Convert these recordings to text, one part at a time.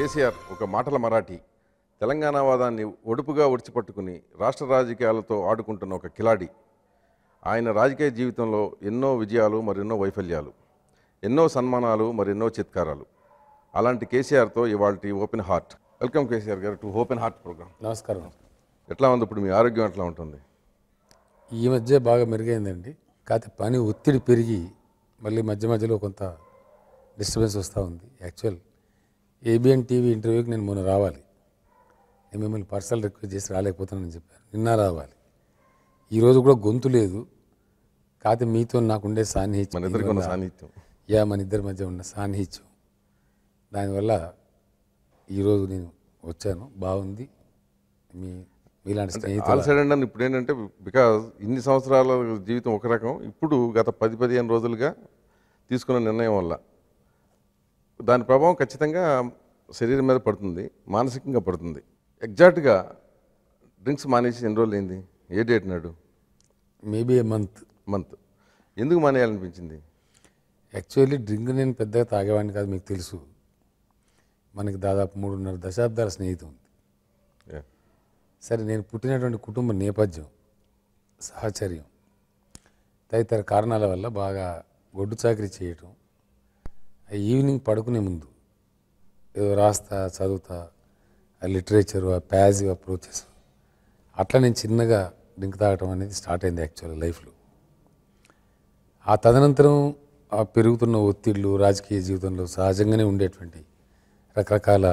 కేసీఆర్ ఒక మాటల మరాఠీ తెలంగాణ వాదాన్ని ఒడుపుగా ఒడిచిపట్టుకుని రాష్ట్ర రాజకీయాలతో ఆడుకుంటున్న ఒక కిలాడి ఆయన రాజకీయ జీవితంలో ఎన్నో విజయాలు మరెన్నో వైఫల్యాలు ఎన్నో సన్మానాలు మరెన్నో చిత్కారాలు అలాంటి కేసీఆర్తో ఇవాళ ఓపెన్ హార్ట్ వెల్కమ్ కేసీఆర్ గారు టు ఓపెన్ హార్ట్ ప్రోగ్రామ్ నమస్కారం ఎట్లా ఉంది ఇప్పుడు మీ ఆరోగ్యం ఎట్లా ఉంటుంది ఈ మధ్య బాగా మెరుగైందండి కాకపోతే పని ఒత్తిడి పెరిగి మళ్ళీ మధ్య మధ్యలో కొంత డిస్టర్బెన్స్ వస్తూ ఉంది యాక్చువల్ ఏబిఎన్ టీవీ ఇంటర్వ్యూకి నేను మొన్న రావాలి నేను మిమ్మల్ని పర్సనల్ రిక్వెస్ట్ చేసి రాలేకపోతానని చెప్పాను నిన్న రావాలి ఈరోజు కూడా గొంతు లేదు కాకపోతే మీతో నాకు ఉండే సాన్నిహిత్యం యా మన ఇద్దరి మధ్య ఉన్న సాన్నిహిత్యం దానివల్ల ఈరోజు నేను వచ్చాను బాగుంది మీ మీలాంటి స్నేహితులు నన్ను ఇప్పుడు ఏంటంటే బికాజ్ ఇన్ని సంవత్సరాల జీవితం ఒక రకం ఇప్పుడు గత పది పదిహేను రోజులుగా తీసుకున్న నిర్ణయం వల్ల దాని ప్రభావం ఖచ్చితంగా శరీరం మీద పడుతుంది మానసికంగా పడుతుంది ఎగ్జాక్ట్గా డ్రింక్స్ మానేసి ఎన్ని రోజులు అయింది ఏ డేట్ నాడు మేబీ ఏ మంత్ మంత్ ఎందుకు మానేయాలనిపించింది యాక్చువల్లీ డ్రింక్ నేను పెద్దగా తాగేవాడిని కాదు మీకు తెలుసు మనకి దాదాపు మూడున్నర దశాబ్దాల స్నేహితు ఉంది సరే నేను పుట్టినటువంటి కుటుంబ నేపథ్యం సహచర్యం తదితర కారణాల వల్ల బాగా గొడ్డు చాకరీ చేయటం ఈవినింగ్ పడుకునే ముందు ఏదో రాస్తా చదువుతా లిటరేచర్ ప్యాజివ్ అప్రోచెస్ అట్లా నేను చిన్నగా డ్రింక్ తాగటం అనేది స్టార్ట్ అయింది యాక్చువల్ లైఫ్లో ఆ తదనంతరం ఆ పెరుగుతున్న ఒత్తిళ్ళు రాజకీయ జీవితంలో సహజంగానే ఉండేటువంటి రకరకాల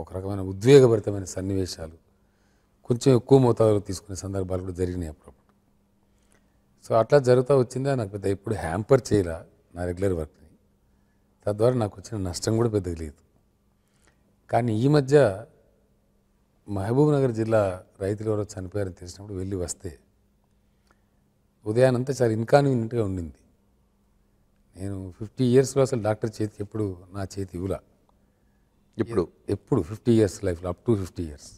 ఒక రకమైన ఉద్వేగభరితమైన సన్నివేశాలు కొంచెం ఎక్కువ మోతాదులో తీసుకునే సందర్భాలు కూడా జరిగినాయి అప్పుడప్పుడు సో అట్లా జరుగుతూ వచ్చిందా నాకు పెద్ద ఎప్పుడు హ్యాంపర్ చేయరా నా రెగ్యులర్ వర్క్ని తద్వారా నాకు వచ్చిన నష్టం కూడా పెద్దగా లేదు కానీ ఈ మధ్య మహబూబ్నగర్ జిల్లా రైతులు ఎవరో చనిపోయారని తెలిసినప్పుడు వెళ్ళి వస్తే ఉదయానంతా చాలా ఇన్కాన్వీనియంట్గా ఉండింది నేను ఫిఫ్టీ ఇయర్స్లో అసలు డాక్టర్ చేతి ఎప్పుడు నా చేతి ఇవ్వలా ఎప్పుడు ఎప్పుడు ఫిఫ్టీ ఇయర్స్ లైఫ్లో అప్ టు ఫిఫ్టీ ఇయర్స్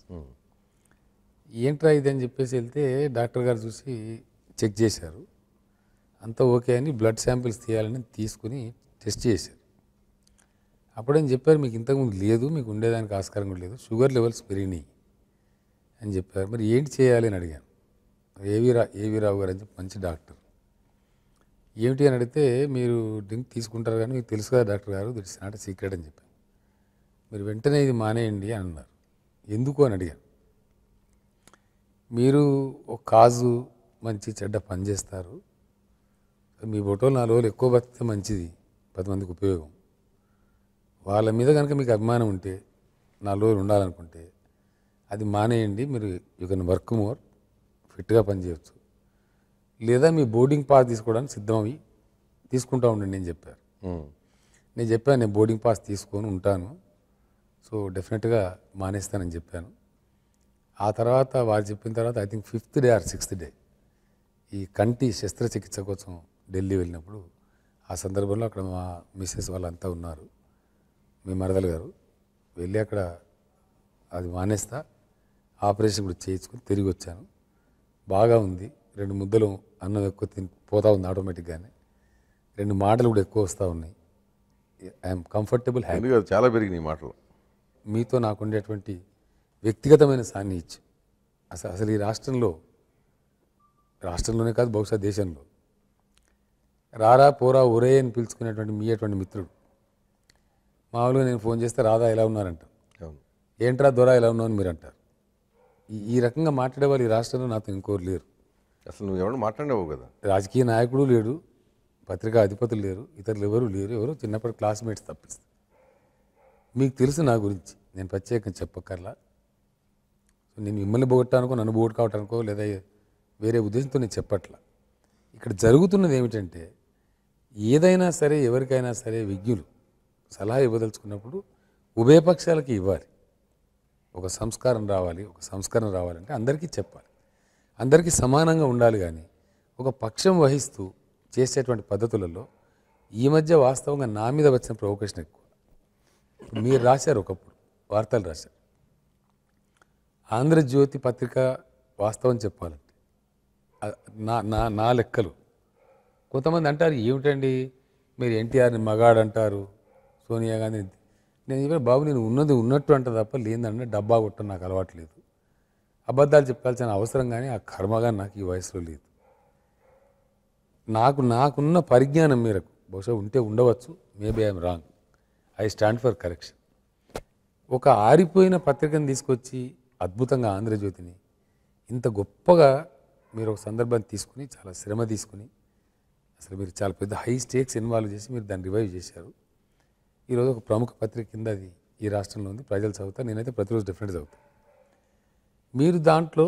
ఏంట్రా ఇది అని చెప్పేసి వెళ్తే డాక్టర్ గారు చూసి చెక్ చేశారు అంతా ఓకే అని బ్లడ్ శాంపిల్స్ తీయాలని తీసుకుని టెస్ట్ చేశారు అప్పుడేం చెప్పారు మీకు ఇంతకుముందు లేదు మీకు ఉండేదానికి ఆస్కారం కూడా లేదు షుగర్ లెవెల్స్ పెరిగినాయి అని చెప్పారు మరి ఏంటి చేయాలి అని అడిగాను ఏవి రా ఏవి రావు గారు అని చెప్పి మంచి డాక్టర్ ఏమిటి అని అడిగితే మీరు డ్రింక్ తీసుకుంటారు కానీ మీకు తెలుసు కదా డాక్టర్ గారు దిట్స్ నాట్ సీక్రెట్ అని చెప్పాను మీరు వెంటనే ఇది మానేయండి అని అన్నారు ఎందుకు అని అడిగాను మీరు ఒక కాజు మంచి చెడ్డ పని చేస్తారు మీ ఫోటోలు నాలుగు రోజులు ఎక్కువ బతికితే మంచిది పది మందికి ఉపయోగం వాళ్ళ మీద కనుక మీకు అభిమానం ఉంటే నాలుగు రోజులు ఉండాలనుకుంటే అది మానేయండి మీరు యూ కెన్ వర్క్ మోర్ ఫిట్గా పనిచేయవచ్చు లేదా మీ బోర్డింగ్ పాస్ తీసుకోవడానికి సిద్ధమవి తీసుకుంటా ఉండండి నేను చెప్పారు నేను చెప్పాను నేను బోర్డింగ్ పాస్ తీసుకొని ఉంటాను సో డెఫినెట్గా మానేస్తానని చెప్పాను ఆ తర్వాత వారు చెప్పిన తర్వాత I think fifth day or sixth day ఈ కంటి శస్త్రచికిత్స కోసం ఢిల్లీ వెళ్ళినప్పుడు ఆ సందర్భంలో అక్కడ మా మిస్సెస్ వాళ్ళంతా ఉన్నారు మీ మరదలు గారు వెళ్ళి అక్కడ అది మానేస్తా ఆపరేషన్ కూడా చేయించుకుని తిరిగి వచ్చాను బాగా ఉంది రెండు ముద్దలు అన్నం ఎక్కువ తిని పోతా ఉంది ఆటోమేటిక్గానే రెండు మాటలు కూడా ఎక్కువ వస్తూ ఉన్నాయి ఐఎమ్ కంఫర్టబుల్ హ్యాపీ చాలా పెరిగినాయి మాటలు మీతో నాకు ఉండేటువంటి వ్యక్తిగతమైన సాన్నిహిత్యం అసలు అసలు ఈ రాష్ట్రంలో రాష్ట్రంలోనే కాదు బహుశా దేశంలో రారా పోరా ఒరే అని పిలుచుకునేటువంటి మీ అటువంటి మిత్రుడు మామూలుగా నేను ఫోన్ చేస్తే రాధా ఎలా ఉన్నారంట ఏంట్రా దొరా ఎలా ఉన్నావు అని మీరు అంటారు ఈ రకంగా మాట్లాడే వాళ్ళు ఈ రాష్ట్రంలో నాతో ఇంకోరు లేరు అసలు నువ్వు ఎవరు మాట్లాడేవు కదా రాజకీయ నాయకుడు లేడు పత్రికా అధిపతులు లేరు ఇతరులు ఎవరు లేరు ఎవరు చిన్నప్పటి క్లాస్మేట్స్ తప్పిస్తారు మీకు తెలుసు నా గురించి నేను ప్రత్యేకంగా చెప్పక్కర్లా నేను మిమ్మల్ని పోగొట్టానుకో నన్ను పోగొట్టుకోవటానికో లేదా వేరే ఉద్దేశంతో నేను చెప్పట్లా ఇక్కడ జరుగుతున్నది ఏమిటంటే ఏదైనా సరే ఎవరికైనా సరే విజ్ఞులు సలహా ఇవ్వదలుచుకున్నప్పుడు ఉభయపక్షాలకి ఇవ్వాలి ఒక సంస్కారం రావాలి ఒక సంస్కరణ రావాలంటే అందరికీ చెప్పాలి అందరికీ సమానంగా ఉండాలి కానీ ఒక పక్షం వహిస్తూ చేసేటువంటి పద్ధతులలో ఈ మధ్య వాస్తవంగా నా మీద వచ్చిన ప్రొవకేషన్ ఎక్కువ మీరు రాశారు ఒకప్పుడు వార్తలు రాశారు ఆంధ్రజ్యోతి పత్రిక వాస్తవం చెప్పాలంటే నా నా నా లెక్కలు కొంతమంది అంటారు ఏమిటండి మీరు ఎన్టీఆర్ని మగాడు అంటారు సోనియా గాంధీ నేను చెప్పిన బాబు నేను ఉన్నది ఉన్నట్టు అంట తప్ప లేదంటే డబ్బా కొట్టడం నాకు అలవాట్లేదు అబద్ధాలు చెప్పాల్సిన అవసరం కానీ ఆ కర్మగా నాకు ఈ వయసులో లేదు నాకు నాకున్న పరిజ్ఞానం మేరకు బహుశా ఉంటే ఉండవచ్చు maybe I'm wrong I stand for correction ఒక ఆరిపోయిన పత్రికను తీసుకొచ్చి అద్భుతంగా ఆంధ్రజ్యోతిని ఇంత గొప్పగా మీరు ఒక సందర్భాన్ని తీసుకుని చాలా శ్రమ తీసుకుని అసలు మీరు చాలా పెద్ద హై స్టేక్స్ ఇన్వాల్వ్ చేసి మీరు దాన్ని రివైవ్ చేశారు ఈరోజు ఒక ప్రముఖ పత్రిక కింద అది ఈ రాష్ట్రంలో ఉంది ప్రజలు చదువుతారు నేనైతే ప్రతిరోజు డిఫరెంట్ చదువుతాను మీరు దాంట్లో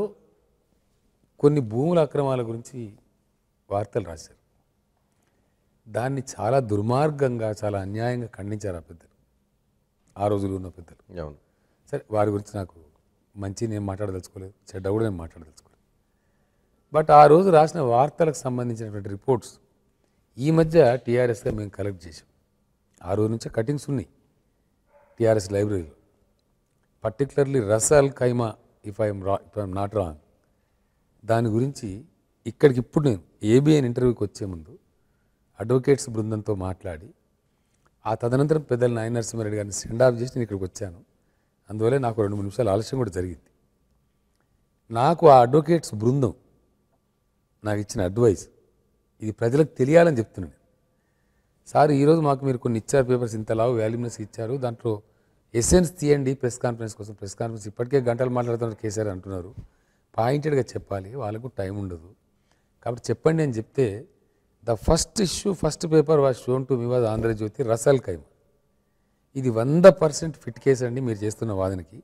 కొన్ని భూముల అక్రమాల గురించి వార్తలు రాశారు దాన్ని చాలా దుర్మార్గంగా చాలా అన్యాయంగా ఖండించారు ఆ పెద్దలు ఆ రోజులు ఉన్న పెద్దలు అవును సరే వారి గురించి నాకు మంచి నేను మాట్లాడదలుచుకోలేదు చెడ్డ కూడా నేను మాట్లాడదలుచుకోలేదు బట్ ఆ రోజు రాసిన వార్తలకు సంబంధించినటువంటి రిపోర్ట్స్ ఈ మధ్య టీఆర్ఎస్గా మేము కలెక్ట్ చేసాం ఆ రోజు నుంచే కటింగ్స్ ఉన్నాయి టీఆర్ఎస్ లైబ్రరీలో particularly Ras al Khaimah if I'm రా ఇఫ్ ఐఎమ్ నాట్ రాంగ్ దాని గురించి ఇక్కడికి ఇప్పుడు నేను ఏబిఎన్ ఇంటర్వ్యూకి వచ్చే ముందు అడ్వకేట్స్ బృందంతో మాట్లాడి ఆ తదనంతరం పెద్దలు నాయన నరసింహారెడ్డి గారిని సెండ్ ఆఫ్ చేసి నేను ఇక్కడికి వచ్చాను అందువల్ల నాకు రెండు మూడు నిమిషాలు ఆలస్యం కూడా జరిగింది నాకు ఆ అడ్వకేట్స్ బృందం నాకు ఇచ్చిన అడ్వైస్ ఇది ప్రజలకు తెలియాలని చెప్తున్నాను సార్ ఈరోజు మాకు మీరు కొన్ని ఇచ్చారు పేపర్స్ ఇంతలావు వాల్యూమ్స్ ఇచ్చారు దాంట్లో ఎసెన్స్ తీయండి ప్రెస్ కాన్ఫరెన్స్ కోసం ప్రెస్ కాన్ఫరెన్స్ ఇప్పటికే గంటలు మాట్లాడుతున్నారు కేసీఆర్ అంటున్నారు పాయింటెడ్గా చెప్పాలి వాళ్ళకు టైం ఉండదు కాబట్టి చెప్పండి అని చెప్తే the first issue first paper was shown to me was Andhra Jyothi Russell keema ఇది వంద పర్సెంట్ ఫిట్ కేసు అండి మీరు చేస్తున్న వాదనకి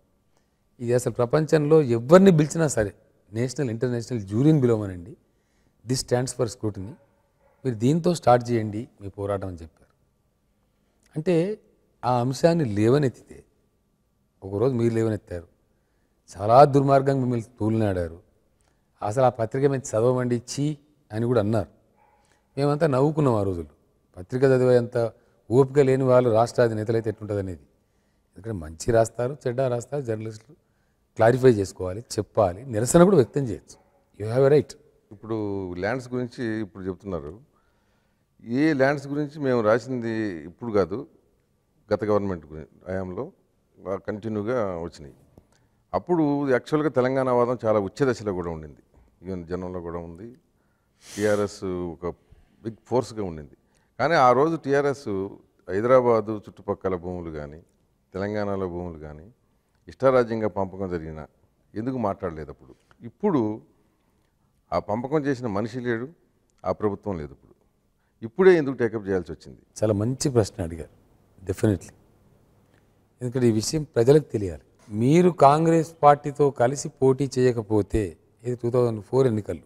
ఇది అసలు ప్రపంచంలో ఎవరిని పిలిచినా సరే నేషనల్ ఇంటర్నేషనల్ జూరియన్ బిలోమనండి దిస్ స్టాండ్స్ ఫర్ స్క్రూటినీ మీరు దీంతో స్టార్ట్ చేయండి మీ పోరాటం అని చెప్పారు అంటే ఆ అంశాన్ని లేవనెత్తితే ఒకరోజు మీరు లేవనెత్తారు చాలా దుర్మార్గంగా మిమ్మల్ని తూలినాడారు అసలు ఆ పత్రిక మీద చదవమండి చీ అని కూడా అన్నారు మేమంతా నవ్వుకున్నాం ఆ రోజులు పత్రిక చదివేంత ఓపిక లేని వాళ్ళు రాష్ట్ర నేతలు అయితే ఎట్టుంటుంది అనేది ఎందుకంటే మంచి రాస్తారు చెడ్డ రాస్తారు జర్నలిస్టులు క్లారిఫై చేసుకోవాలి చెప్పాలి నిరసన కూడా వ్యక్తం చేయొచ్చు యూ హ్యావ్ ఎ రైట్ ఇప్పుడు ల్యాండ్స్ గురించి ఇప్పుడు చెప్తున్నారు ఏ ల్యాండ్స్ గురించి మేము రాసింది ఇప్పుడు కాదు గత గవర్నమెంట్ హయాంలో కంటిన్యూగా వచ్చినాయి అప్పుడు యాక్చువల్గా తెలంగాణ వాదం చాలా ఉచ్చదశలో దశలో కూడా ఉండింది ఈవెన్ జనంలో కూడా ఉంది టీఆర్ఎస్ ఒక బిగ్ ఫోర్స్గా ఉండింది కానీ ఆ రోజు టీఆర్ఎస్ హైదరాబాదు చుట్టుపక్కల భూములు కానీ తెలంగాణలో భూములు కానీ ఇష్టారాజ్యంగా పంపకం జరిగిన ఎందుకు మాట్లాడలేదు అప్పుడు ఇప్పుడు ఆ పంపకం చేసిన మనిషి లేడు ఆ ప్రభుత్వం లేదు ఇప్పుడు ఇప్పుడే ఎందుకు టేకప్ చేయాల్సి వచ్చింది చాలా మంచి ప్రశ్న అడిగారు డెఫినెట్లీ ఎందుకంటే ఈ విషయం ప్రజలకు తెలియాలి మీరు కాంగ్రెస్ పార్టీతో కలిసి పోటీ చేయకపోతే ఇది టూ థౌజండ్ ఫోర్ ఎన్నికలు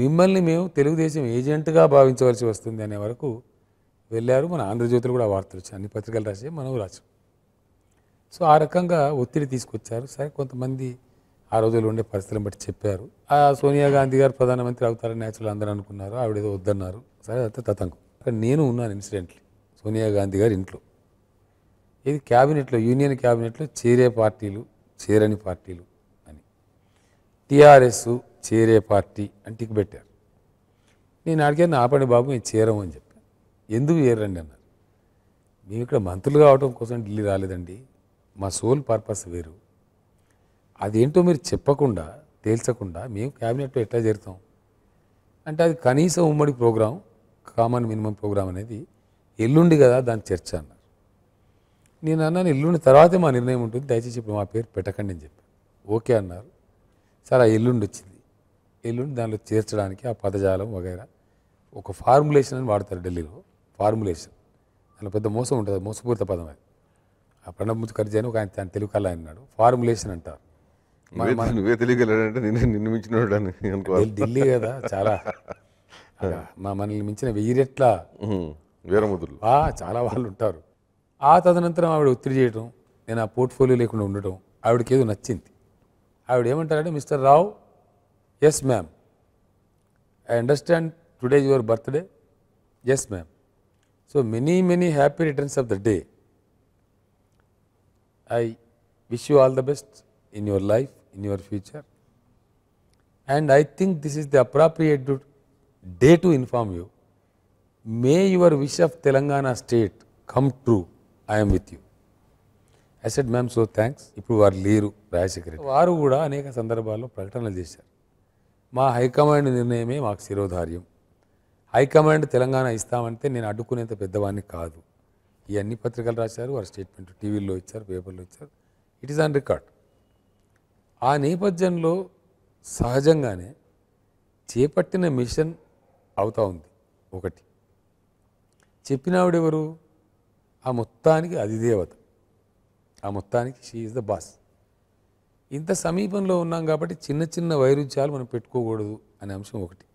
మిమ్మల్ని మేము తెలుగుదేశం ఏజెంట్గా భావించవలసి వస్తుంది అనే వరకు వెళ్ళారు మన ఆంధ్రజ్యోతులు కూడా వార్తలు వచ్చాయి అన్ని పత్రికలు రాసే మనం రాసాం సో ఆ రకంగా ఒత్తిడి తీసుకొచ్చారు సరే కొంతమంది ఆ రోజుల్లో ఉండే పరిస్థితులను బట్టి చెప్పారు ఆ సోనియా గాంధీ గారు ప్రధానమంత్రి అవుతారని న్యాచురల్ అందరూ అనుకున్నారు ఆవిడేదో వద్దన్నారు సరే అయితే తతంకు అక్కడ నేను ఉన్నాను ఇన్సిడెంట్లీ సోనియా గాంధీ గారి ఇంట్లో ఇది క్యాబినెట్లో యూనియన్ క్యాబినెట్లో చేరే పార్టీలు చేరని పార్టీలు అని టీఆర్ఎస్ చేరే పార్టీ అని టిక్ పెట్టారు నేను అడిగాను పని బాబు మేము చేరము అని చెప్పాను ఎందుకు చేరండి అన్నారు మేము ఇక్కడ మంత్రులు కావడం కోసం ఢిల్లీ రాలేదండి మా సోల్ పర్పస్ వేరు అదేంటో మీరు చెప్పకుండా తేల్చకుండా మేము క్యాబినెట్లో ఎట్లా చేరుతాం అంటే అది కనీసం ఉమ్మడి ప్రోగ్రాం కామన్ మినిమం ప్రోగ్రాం అనేది ఎల్లుండి కదా దాని చర్చ అన్నారు నేను అన్నాను ఎల్లుండి తర్వాతే మా నిర్ణయం ఉంటుంది దయచేసి ఇప్పుడు మా పేరు పెట్టకండి అని చెప్పాను ఓకే అన్నారు సరే ఎల్లుండి వచ్చింది ఎల్లుండి దానిలో చేర్చడానికి ఆ పదజాలం వగైరా ఒక ఫార్ములేషన్ అని వాడతారు ఢిల్లీలో ఫార్ములేషన్ దానిలో పెద్ద మోసం ఉంటుంది మోసపూరిత పదం అది ఆ ప్రణబ్ ముఖర్జీ అని ఒక ఆయన తెలుగు కళ అన్నాడు ఫార్ములేషన్ అంటారు నువ్వే తెలియగలడంటే నిన్ను నిన్ను మించిన అని అనుకోవాలి ఢిల్లీ కదా చాలా మా మనల్ని మించిన వెయ్యి రెట్ల వీరముద్రులు చాలా వాళ్ళు ఉంటారు ఆ తదనంతరం ఆవిడ ఒత్తిడి చేయటం నేను ఆ పోర్ట్ఫోలియో లేకుండా ఉండటం ఆవిడకి ఏదో నచ్చింది ఆవిడ ఏమంటారంటే Mister Rao yes ma'am I understand today your birthday yes ma'am so many many happy returns of the day I wish you all the best in your life in your future. And I think this is the appropriate day to inform you. May your wish of Telangana state come true. I am with you. I said, ma'am so thanks ఇప్పుడు వారు లేరు రాజశేఖర్ వారు కూడా అనేక సందర్భాల్లో ప్రకటనలు చేశారు మా హైకమాండ్ నిర్ణయమే మాకు శిరోధార్యం హైకమాండ్ తెలంగాణ ఇస్తామంటే నేను అడ్డుకునేంత పెద్దవాడిని కాదు ఇవన్నీ అన్ని పత్రికలు రాశారు వారి స్టేట్మెంట్ టీవీల్లో ఇచ్చారు పేపర్లో ఇచ్చారు ఇట్ ఈస్ ఆన్ రికార్డ్ ఆ నేపథ్యంలో సహజంగానే చేపట్టిన మిషన్ అవుతూ ఉంది ఒకటి చెప్పినావిడెవరు ఆ మొత్తానికి అధిదేవత ఆ మొత్తానికి షీ ఈజ్ ద బాస్ ఇంత సమీపంలో ఉన్నాం కాబట్టి చిన్న చిన్న వైరుధ్యాలు మనం పెట్టుకోకూడదు అనే అంశం ఒకటి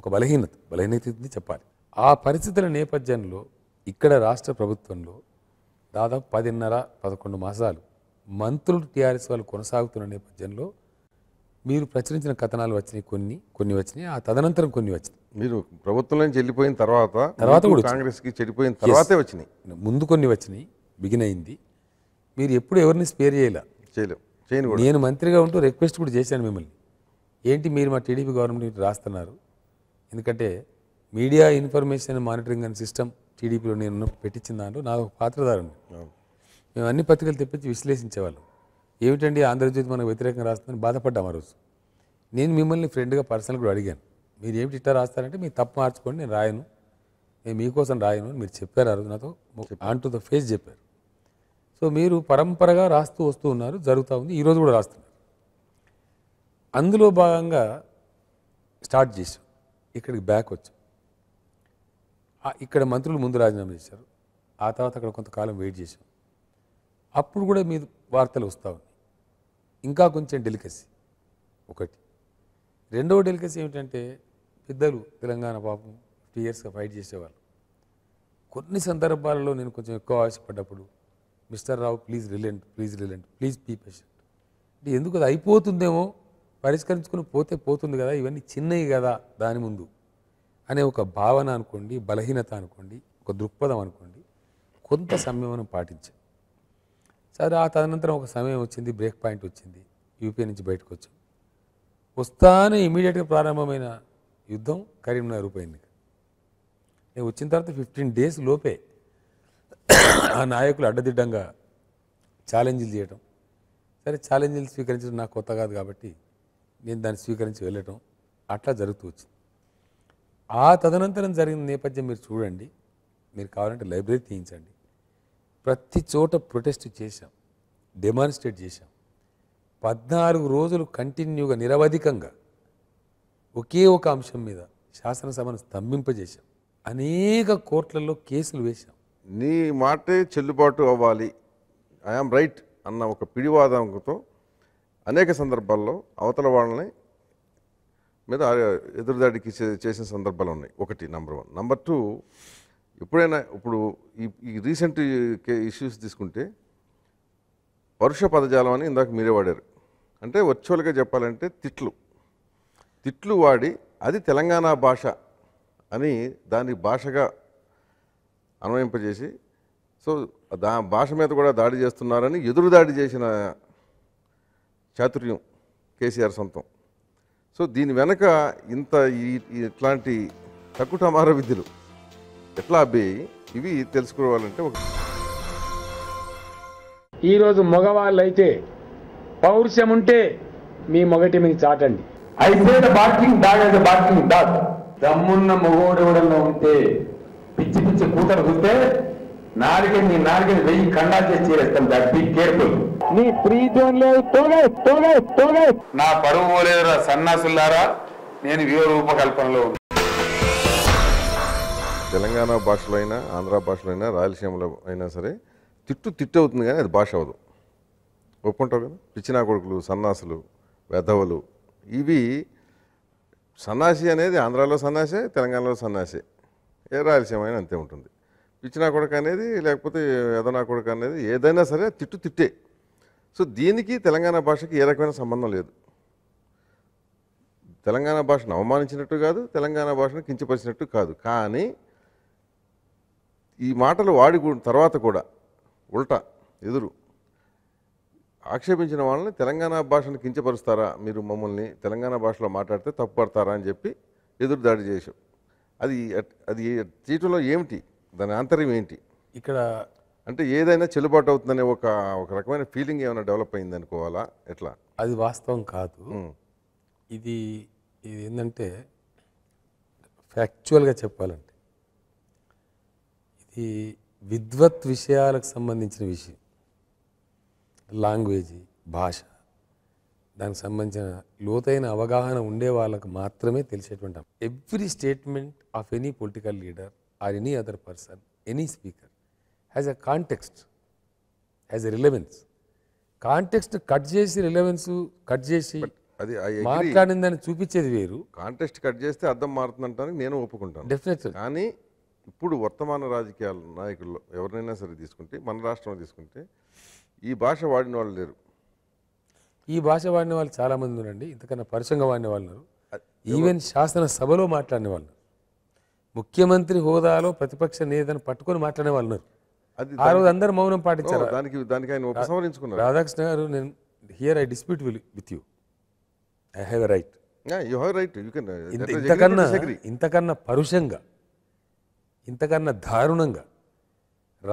ఒక బలహీనత బలహీనతని చెప్పాలి ఆ పరిస్థితుల నేపథ్యంలో ఇక్కడ రాష్ట్ర ప్రభుత్వంలో దాదాపు పదిన్నర పదకొండు మాసాలు మంత్రులు టీఆర్ఎస్ వాళ్ళు కొనసాగుతున్న నేపథ్యంలో మీరు ప్రచురించిన కథనాలు వచ్చినాయి కొన్ని కొన్ని వచ్చినాయి ఆ తదనంతరం కొన్ని వచ్చినాయి మీరు ప్రభుత్వంలో చెల్లిపోయిన వెళ్ళిపోయిన తర్వాత తర్వాత కూడా కాంగ్రెస్కి చెడిపోయిన తర్వాతే వచ్చినాయి ముందు కొన్ని వచ్చినాయి బిగిన్ అయింది మీరు ఎప్పుడు ఎవరిని స్పేర్ చేయలేదు చేయను నేను మంత్రిగా ఉంటూ రిక్వెస్ట్ కూడా చేశాను మిమ్మల్ని ఏంటి మీరు మా టీడీపీ గవర్నమెంట్ రాస్తున్నారు ఎందుకంటే media information monitoring and system టీడీపీలో నేను పెట్టించిన దాంట్లో నాకు పాత్రదారుని మేము అన్ని పత్రికలు తెప్పించి విశ్లేషించేవాళ్ళం ఏమిటండి ఆంధ్రజ్యోతి మనకు వ్యతిరేకంగా రాస్తుందని బాధపడ్డాం ఆ రోజు నేను మిమ్మల్ని ఫ్రెండ్గా పర్సనల్ కూడా అడిగాను మీరు ఏమిటి ఇట్లా రాస్తారంటే మీరు తప్పు మార్చుకోండి నేను రాయను నేను మీకోసం రాయను అని మీరు చెప్పారు ఆ రోజు నాతో ఆన్ టు ద ఫేస్ చెప్పారు సో మీరు పరంపరగా రాస్తూ వస్తూ ఉన్నారు జరుగుతూ ఉంది ఈరోజు కూడా రాస్తున్నారు అందులో భాగంగా స్టార్ట్ చేశాం ఇక్కడికి బ్యాక్ వచ్చాం ఇక్కడ మంత్రులు ముందు రాజీనామా చేశారు ఆ తర్వాత అక్కడ కొంతకాలం వెయిట్ చేశాం అప్పుడు కూడా మీ వార్తలు వస్తూ ఉన్నాయి ఇంకా కొంచెం డెలికసీ ఒకటి రెండవ డెలికసీ ఏమిటంటే పెద్దలు తెలంగాణ పాపం ఫిఫ్టీ ఇయర్స్గా ఫైట్ చేసేవాళ్ళు కొన్ని సందర్భాలలో నేను కొంచెం ఎక్కువ ఆశపడ్డప్పుడు Mister Rao please relent please relent please be patient అంటే ఎందుకు అది అయిపోతుందేమో పరిష్కరించుకుని పోతే పోతుంది కదా ఇవన్నీ చిన్నవి కదా దాని ముందు అనే ఒక భావన అనుకోండి బలహీనత అనుకోండి ఒక దృక్పథం అనుకోండి కొంత సంయమనం పాటించాను సరే ఆ తదనంతరం ఒక సమయం వచ్చింది బ్రేక్ పాయింట్ వచ్చింది యూపీ నుంచి బయటకు వచ్చాం వస్తానే ఇమీడియట్గా ప్రారంభమైన యుద్ధం కరీంనగర్ ఉప ఎన్నిక నేను వచ్చిన తర్వాత ఫిఫ్టీన్ డేస్ లోపే ఆ నాయకులు అడ్డదిడ్డంగా ఛాలెంజ్లు చేయటం సరే ఛాలెంజ్లు స్వీకరించడం నాకు కొత్త కాదు కాబట్టి నేను దాన్ని స్వీకరించి వెళ్ళటం అట్లా జరుగుతూ వచ్చింది ఆ తదనంతరం జరిగిన నేపథ్యం మీరు చూడండి మీరు కావాలంటే లైబ్రరీ తీయించండి ప్రతి చోట ప్రొటెస్ట్ చేశాం డెమాన్స్ట్రేట్ చేశాం పద్నాలుగు రోజులు కంటిన్యూగా నిరవధికంగా ఒకే ఒక అంశం మీద శాసనసభను స్తంభింపజేశాం అనేక కోర్టులలో కేసులు వేశాం నీ మాటే చెల్లుబాటు అవ్వాలి ఐఆమ్ రైట్ అన్న ఒక పిడివాదంతో అనేక సందర్భాల్లో అవతల వాళ్ళని మీద ఎదురుదాడికి చేసిన సందర్భాలు ఉన్నాయి ఒకటి నంబర్ వన్ నంబర్ టూ ఎప్పుడైనా ఇప్పుడు ఈ ఈ రీసెంట్ ఇష్యూస్ తీసుకుంటే పరుష పదజాలం అని ఇందాక మీరే వాడారు అంటే వర్చువల్గా చెప్పాలంటే తిట్లు తిట్లు వాడి అది తెలంగాణ భాష అని దాన్ని భాషగా అన్వయింపజేసి సో దా భాష మీద కూడా దాడి చేస్తున్నారని ఎదురు దాడి చేసిన చాతుర్యం కేసీఆర్ సొంతం సో దీని వెనక ఇంత ఇట్లాంటి తక్కువ విద్యలు ఎట్లా అబ్బి ఇవి తెలుసుకోవాలంటే ఒక ఈరోజు మగవాళ్ళు అయితే పౌరుషం ఉంటే మీ మొగటి మీద చాటండి అయితే బార్కింగ్ డాగ్ అయితే బార్కింగ్ దమ్మున్న మగోడెవడంలో ఉంటే పిచ్చి పిచ్చి కూతలు కూస్తే నాలుగే నీ నాలుగే వెయ్యి కండాలు చేసి చేరేస్తాం డాగ్ బీ కేర్ఫుల్ నీ ఫ్రీ జోన్ లేదు తోగే తోగే తోగే నా పరువు పోలేదురా సన్నాసులారా నేను వ్యూహ రూపకల్పనలో తెలంగాణ భాషలో అయినా ఆంధ్ర భాషలో అయినా రాయలసీమలో అయినా సరే తిట్టు తిట్టు అవుతుంది కానీ అది భాష అవదు ఒప్పుకుంటావు కదా పిచ్చినా కొడుకులు సన్నాసులు వెధవలు ఇవి సన్నాసి అనేది ఆంధ్రాలో సన్నాసే తెలంగాణలో సన్నాసే ఏ రాయలసీమ అయినా అంతే ఉంటుంది పిచ్చినా కొడుకు అనేది లేకపోతే వెదనా కొడుకు అనేది ఏదైనా సరే తిట్టు తిట్టే సో దీనికి తెలంగాణ భాషకి ఏ రకమైన సంబంధం లేదు తెలంగాణ భాషను అవమానించినట్టు కాదు తెలంగాణ భాషను కించపరిచినట్టు కాదు కానీ ఈ మాటలు వాడి తర్వాత కూడా ఉల్టా ఎదురు ఆక్షేపించిన వాళ్ళని తెలంగాణ భాషను కించపరుస్తారా మీరు మమ్మల్ని తెలంగాణ భాషలో మాట్లాడితే తప్పుపడతారా అని చెప్పి ఎదురు దాడి చేశాం అది అది చీటలో ఏమిటి దాని ఆంతర్యం ఏంటి ఇక్కడ అంటే ఏదైనా చెల్లుబాటు అవుతుందనే ఒక ఒక రకమైన ఫీలింగ్ ఏమైనా డెవలప్ అయింది అనుకోవాలా ఎట్లా అది వాస్తవం కాదు ఇది ఇది ఏంటంటే ఫ్యాక్చువల్గా చెప్పాలంటే ఈ విద్వత్ విషయాలకు సంబంధించిన విషయం లాంగ్వేజ్ భాష దానికి సంబంధించిన లోతైన అవగాహన ఉండే వాళ్ళకు మాత్రమే తెలిసేటువంటి every statement of any political leader or any other person any speaker has a context has a relevance context cut చేసి రిలెవెన్స్ కట్ చేసి అది మాట్లాడిందని చూపించేది వేరు కాంటెక్స్ట్ కట్ చేస్తే అర్థం మారుతుందంటానికి నేను ఒప్పుకుంటాను డెఫినెట్ కానీ ఇప్పుడు వర్తమాన రాజకీయాల నాయకుల్లో ఎవరినైనా సరే తీసుకుంటే మన రాష్ట్రం తీసుకుంటే ఈ భాష వాడిన వాళ్ళు లేరు ఈ భాష వాడిన వాళ్ళు చాలామంది ఉన్నారండి ఇంతకన్నా పరుషంగా వాడిన వాళ్ళు ఈవెన్ శాసనసభలో మాట్లాడిన వాళ్ళు ముఖ్యమంత్రి హోదాలో ప్రతిపక్ష నేతను పట్టుకొని మాట్లాడే వాళ్ళు ఆ రోజు అందరూ మౌనం పాటించారు దానికి దానికి ఆయన ఉపసంహరించుకున్నారు రాధాకృష్ణ గారు నేను here I dispute will with you I have right ఇంతకన్నా ఇంతకన్నా పరుషంగా ఇంతకన్నా దారుణంగా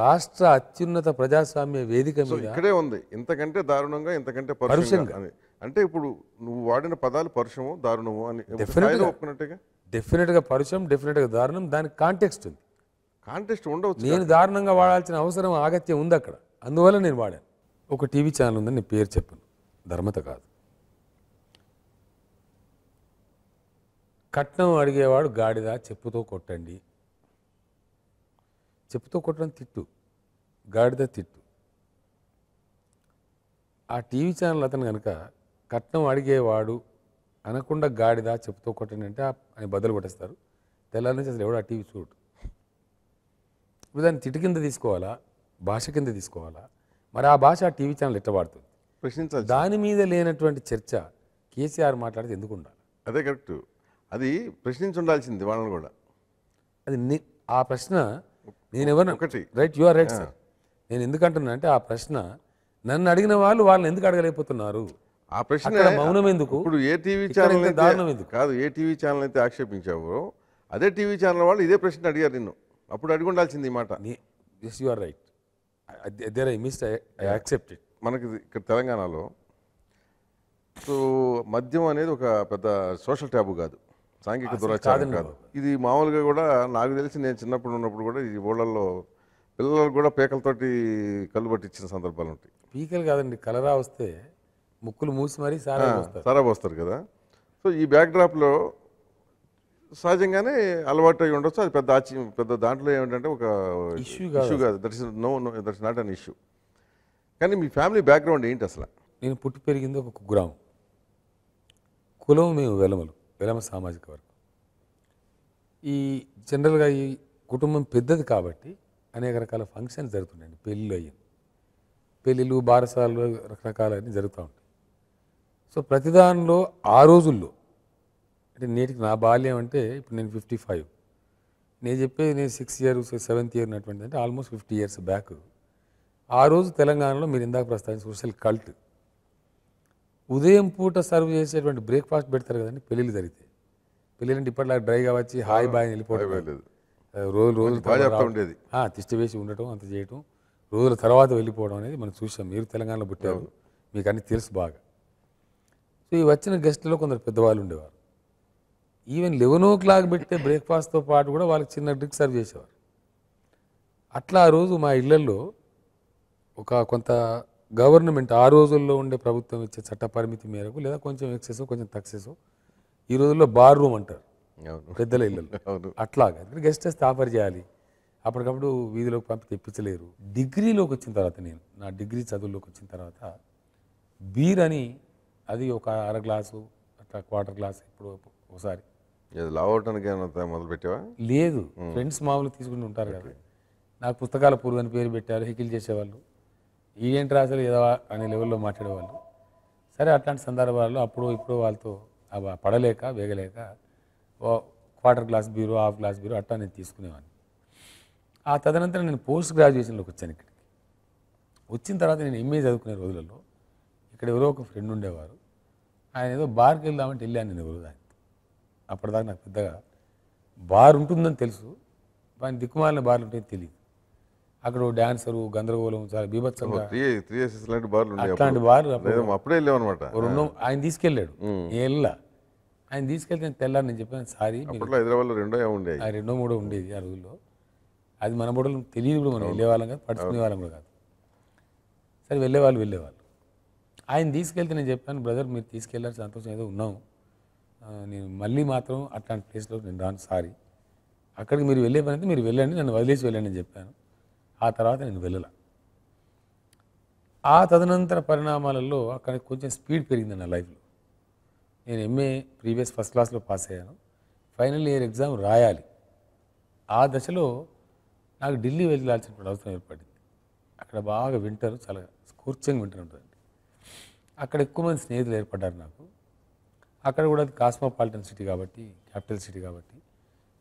రాష్ట్ర అత్యున్నత ప్రజాస్వామ్య వేదిక ఇక్కడే ఉంది ఇంతకంటే దారుణంగా ఇంతకంటే పరుషంగా అంటే ఇప్పుడు నువ్వు వాడిన పదాలు పరుషము దారుణము అని ఒప్పుకున్నట్టుగా డెఫినెట్గా పరుషం డెఫినెట్గా దారుణం దానికి కాంటెక్స్ట్ ఉంది కాంటెక్స్ట్ ఉండవచ్చు నేను దారుణంగా వాడాల్సిన అవసరం ఆగత్యం ఉంది అక్కడ అందువల్ల నేను వాడాను ఒక టీవీ ఛానల్ ఉందని నేను పేరు చెప్పాను ధర్మత కాదు కట్నం అడిగేవాడు గాడిద చెప్పుతో కొట్టండి చెప్పుతో కొట్టడం తిట్టు గాడిద తిట్టు ఆ టీవీ ఛానల్ అతను కనుక కట్నం అడిగేవాడు అనకుండా గాడిద చెప్పుతో కొట్టండి అంటే అని బదులు కొట్టేస్తారు తెల్లారి నుంచి అసలు ఎవడు ఆ టీవీ చూడు ఇప్పుడు దాన్ని తిట్టు కింద తీసుకోవాలా భాష కింద తీసుకోవాలా మరి ఆ భాష ఆ టీవీ ఛానల్ ఎట్ట వాడుతుంది ప్రశ్నించాలి దాని మీద లేనటువంటి చర్చ కేసీఆర్ మాట్లాడితే ఎందుకు ఉండాలి అదే కరెక్ట్ అది ప్రశ్నించి ఉండాల్సింది వాళ్ళని కూడా అది ఆ ప్రశ్న నేను ఎవరు right you are right sir నేను ఎందుకంటున్నా అంటే ఆ ప్రశ్న నన్ను అడిగిన వాళ్ళు వాళ్ళని ఎందుకు అడగలేకపోతున్నారు ఆ ప్రశ్న మౌనం ఎందుకు ఇప్పుడు ఏ టీవీ ఛానల్ దారుణం ఎందుకు కాదు ఏ టీవీ ఛానల్ అయితే ఆక్షేపించావో అదే టీవీ ఛానల్ వాళ్ళు ఇదే ప్రశ్న అడిగారు నిన్ను అప్పుడు అడిగి ఉండాల్సింది మాట yes you are right there I miss I accept it మనకి ఇక్కడ తెలంగాణలో సో మద్యం అనేది ఒక పెద్ద సోషల్ ట్యాబు కాదు సాంఘిక దురాచారం కాదు ఇది మామూలుగా కూడా నాకు తెలిసి నేను చిన్నప్పుడు ఉన్నప్పుడు కూడా ఈ ఊళ్ళల్లో పిల్లలు కూడా పీకలతోటి కళ్ళు పట్టించిన సందర్భాలు ఉంటాయి పీకలు కాదండి కలరా వస్తే ముక్కులు మూసి మరీ సారా సారా పోస్తారు కదా సో ఈ బ్యాక్ డ్రాప్లో సహజంగానే అలవాటు అయి ఉండొచ్చు అది పెద్ద ఆచి పెద్ద దాంట్లో ఏమిటంటే ఒక ఇష్యూ ఇష్యూ కాదు that is no no that is not an issue కానీ మీ ఫ్యామిలీ బ్యాక్గ్రౌండ్ ఏంటి అసలు నేను పుట్టి పెరిగింది ఒక కుగ్రామం కులం మేము వెలమలు విలమ సామాజిక వర్గం ఈ జనరల్గా ఈ కుటుంబం పెద్దది కాబట్టి అనేక రకాల ఫంక్షన్స్ జరుగుతున్నాయండి పెళ్ళిళ్ళు అయ్యింది పెళ్ళిళ్ళు బారసాలు రకరకాలన్నీ జరుగుతూ ఉంటాయి సో ప్రతిదానిలో ఆ రోజుల్లో అంటే నేటికి నా బాల్యం అంటే ఇప్పుడు నేను ఫిఫ్టీ ఫైవ్ నేను చెప్పేది నేను సిక్స్ ఇయర్ సెవెంత్ ఇయర్ ఉన్నటువంటి అంటే ఆల్మోస్ట్ ఫిఫ్టీ ఇయర్స్ బ్యాక్ ఆ రోజు తెలంగాణలో మీరు ఇందాక ప్రస్తావించిన సోషల్ కల్ట్ ఉదయం పూట సర్వ్ చేసేటువంటి బ్రేక్ఫాస్ట్ పెడతారు కదండి పెళ్ళిళ్ళు జరిగితే పెళ్ళిళ్ళంటే అంటే ఇప్పటిలా డ్రైగా వచ్చి హాయ్ బాయ్ వెళ్ళిపోవడం రోజులు రోజులు ఉండేది తిష్ట వేసి ఉండటం అంత చేయటం రోజుల తర్వాత వెళ్ళిపోవడం అనేది మనం చూసాం మీరు తెలంగాణలో పుట్టారు మీకు అన్ని తెలుసు బాగా సో ఈ వచ్చిన గెస్ట్లో కొందరు పెద్దవాళ్ళు ఉండేవారు ఈవెన్ లెవెన్ ఓ క్లాక్ పెట్టే బ్రేక్ఫాస్ట్తో పాటు కూడా వాళ్ళకి చిన్న డ్రింక్ సర్వ్ చేసేవారు అట్లా ఆ రోజు మా ఇళ్లలో ఒక కొంత గవర్నమెంట్ ఆ రోజుల్లో ఉండే ప్రభుత్వం ఇచ్చే చట్ట పరిమితి మేరకు లేదా కొంచెం ఎక్సెస్ కొంచెం తక్సెస్ ఈ రోజుల్లో బార్ రూమ్ అంటారు పెద్దల ఇళ్ళు అట్లాగా గెస్ట్ హౌస్ ఆఫర్ చేయాలి అప్పటికప్పుడు వీధిలోకి పంపి తెప్పించలేరు డిగ్రీలోకి వచ్చిన తర్వాత నేను నా డిగ్రీ చదువులోకి వచ్చిన తర్వాత బీర్ అని అది ఒక అర గ్లాసు అట్లా క్వార్టర్ గ్లాస్ ఇప్పుడు ఒకసారి మొదలు పెట్టావా లేదు ఫ్రెండ్స్ మామూలు తీసుకుని ఉంటారు కదా నాకు పుస్తకాల పురుగు అని పేరు పెట్టారు హెకిల్ చేసేవాళ్ళు ఈయంట్రా రాసలు ఏదవా అనే లెవెల్లో మాట్లాడేవాళ్ళు సరే అట్లాంటి సందర్భాల్లో అప్పుడు ఇప్పుడు వాళ్ళతో పడలేక వేగలేక quarter glass beer half glass beer అట్లా నేను తీసుకునేవాడిని ఆ తదనంతరం నేను పోస్ట్ గ్రాడ్యుయేషన్లోకి వచ్చాను ఇక్కడికి వచ్చిన తర్వాత నేను ఎంఏ చదువుకునే రోజులలో ఇక్కడ ఎవరో ఒక ఫ్రెండ్ ఉండేవారు ఆయన ఏదో బార్కి వెళ్దామంటే వెళ్ళాను నేను ఎవరు దానికి అప్పటిదాకా నాకు పెద్దగా బార్ ఉంటుందని తెలుసు దాని దిక్కుమాలిన బార్లు ఉంటాయని తెలియదు అక్కడ డాన్సరు గందరగోళం చాలా బీభత్సంగా అప్పుడే వెళ్ళామన్నమాట ఆయన తీసుకెళ్ళాడు ఏళ్ళ ఆయన తీసుకెళ్తే నేను తెల్లారు నేను చెప్పాను సారీ హైదరాబాద్లో రెండో ఉండేది రెండో మూడో ఉండేది ఆ రోజుల్లో అది మన బుడలు తెలియదు కూడా మనం వెళ్ళేవాళ్ళం కాదు పడుచుకునే వాళ్ళం కూడా కాదు సరే వెళ్ళేవాళ్ళు వెళ్ళేవాళ్ళు ఆయన తీసుకెళ్తే నేను చెప్పాను బ్రదర్ మీరు తీసుకెళ్ళారు సంతోషం ఏదో ఉన్నాం నేను మళ్ళీ మాత్రం అట్లాంటి ప్లేస్లో నేను రాను సారీ అక్కడికి మీరు వెళ్ళే పని అయితే మీరు వెళ్ళండి నన్ను వదిలేసి వెళ్ళండి అని చెప్పాను ఆ తర్వాత నేను వెళ్ళల ఆ తదనంతర పరిణామాలలో అక్కడ కొంచెం స్పీడ్ పెరిగింది నా లైఫ్లో నేను ఎంఏ ప్రీవియస్ ఫస్ట్ క్లాస్లో పాస్ అయ్యాను ఫైనల్ ఇయర్ ఎగ్జామ్ రాయాలి ఆ దశలో నాకు ఢిల్లీ వెళ్ళాల్సినటువంటి అవసరం ఏర్పడింది అక్కడ బాగా వింటర్ చాలా స్కూర్చంగా వింటర్ ఉంటుందండి అక్కడ ఎక్కువ మంది స్నేహితులు ఏర్పడ్డారు నాకు అక్కడ కూడా అది కాస్మోపాలిటన్ సిటీ కాబట్టి క్యాపిటల్ సిటీ కాబట్టి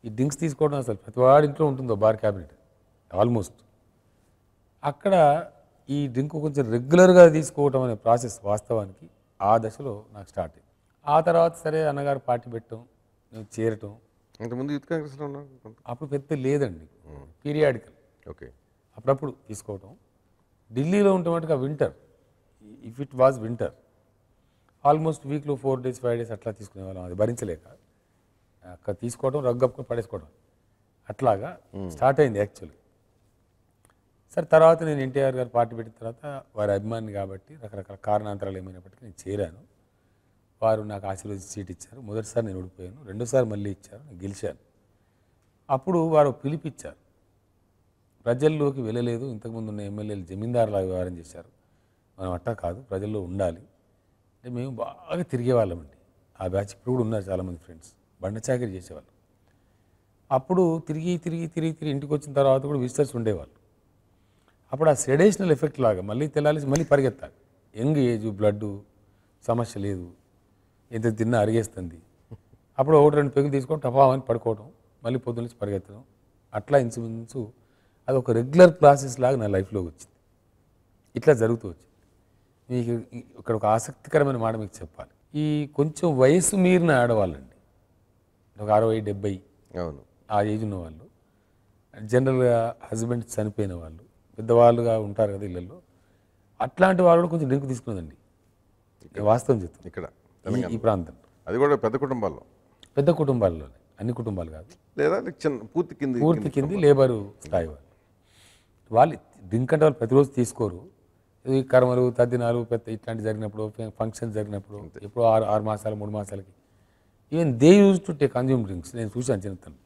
ఈ డ్రింక్స్ తీసుకోవడం అసలు ప్రతి ఇంట్లో ఉంటుందో బార్ క్యాబినెట్ ఆల్మోస్ట్ అక్కడ ఈ డ్రింక్ కొంచెం రెగ్యులర్గా తీసుకోవటం అనే ప్రాసెస్ వాస్తవానికి ఆ దశలో నాకు స్టార్ట్ అయింది ఆ తర్వాత సరే అన్నగారు పార్టీ పెట్టడం నేను చేరటం ఇంతకుముందు యూత్ కాంగ్రెస్లో ఉన్నాను అప్పుడు పెద్ద లేదండి పీరియాడికల్ ఓకే అప్పుడప్పుడు తీసుకోవటం ఢిల్లీలో ఉంటే winter if it was winter almost వీక్లో ఫోర్ డేస్ ఫైవ్ డేస్ అట్లా తీసుకునేవాళ్ళం అది భరించలేక అక్కడ తీసుకోవడం రగ్గప్పుకొని పడేసుకోవడం అట్లాగా స్టార్ట్ అయింది యాక్చువల్లీ సరే తర్వాత నేను ఎన్టీఆర్ గారు పార్టీ పెట్టిన తర్వాత వారి అభిమాని కాబట్టి రకరకాల కారణాంతరాలు ఏమైనప్పటికీ నేను చేరాను వారు నాకు ఆశీర్వదించి సీట్ ఇచ్చారు మొదటిసారి నేను ఓడిపోయాను రెండోసారి మళ్ళీ ఇచ్చారు నేను గెలిచాను అప్పుడు వారు పిలిపిచ్చారు ప్రజల్లోకి వెళ్ళలేదు ఇంతకుముందు ఉన్న ఎమ్మెల్యేలు జమీందారులా వ్యవహారం చేశారు మనం అట్టా కాదు ప్రజల్లో ఉండాలి అంటే మేము బాగా తిరిగేవాళ్ళమండి ఆ బ్యాచ్ ఇప్పుడు కూడా ఉన్నారు చాలామంది ఫ్రెండ్స్ బండ చాకరీ చేసేవాళ్ళు అప్పుడు తిరిగి తిరిగి తిరిగి తిరిగి ఇంటికి వచ్చిన తర్వాత కూడా విజిటర్స్ ఉండేవాళ్ళు అప్పుడు ఆ సెడేషనల్ ఎఫెక్ట్ లాగా మళ్ళీ తెల్లాలి మళ్ళీ పరిగెత్తాలి యంగ్ ఏజ్ బ్లడ్ సమస్య లేదు ఎంత తిన్నా అరిగేస్తుంది అప్పుడు ఒకటి రెండు పెగులు తీసుకొని టపామని పడుకోవడం మళ్ళీ పొద్దున్న పరిగెత్తడం అట్లా ఇంచుమించు అది ఒక రెగ్యులర్ ప్రాసెస్ లాగా నా లైఫ్లో వచ్చింది ఇట్లా జరుగుతూ వచ్చింది మీకు ఇక్కడ ఒక ఆసక్తికరమైన మాట మీకు చెప్పాలి ఈ కొంచెం వయసు మీరిన ఆడవాళ్ళండి ఒక అరవై డెబ్బై అవును ఆ ఏజ్ ఉన్న వాళ్ళు జనరల్గా హస్బెండ్ చనిపోయిన వాళ్ళు పెద్దవాళ్ళుగా ఉంటారు కదా ఇళ్ళల్లో అట్లాంటి వాళ్ళు కూడా కొంచెం డ్రింక్ తీసుకున్నదండి వాస్తవం చెప్తుంది ఇక్కడ ఈ ప్రాంతం అది కూడా పెద్ద కుటుంబాల్లో పెద్ద కుటుంబాల్లో అన్ని కుటుంబాలు కాదు లేదా చిన్న పూర్తి కింది పూర్తి కింది లేబరు స్థాయి వాళ్ళు వాళ్ళు డ్రింక్ అంటే వాళ్ళు ప్రతిరోజు తీసుకోరు ఈ కర్మలు తద్దినాలు పెద్ద ఇట్లాంటివి జరిగినప్పుడు ఫంక్షన్ జరిగినప్పుడు ఎప్పుడో ఆరు ఆరు మాసాలు మూడు మాసాలకి ఈవెన్ దే యూజ్ టు టే కన్జ్యూమ్ డ్రింక్స్ నేను చూశాను చిన్నతను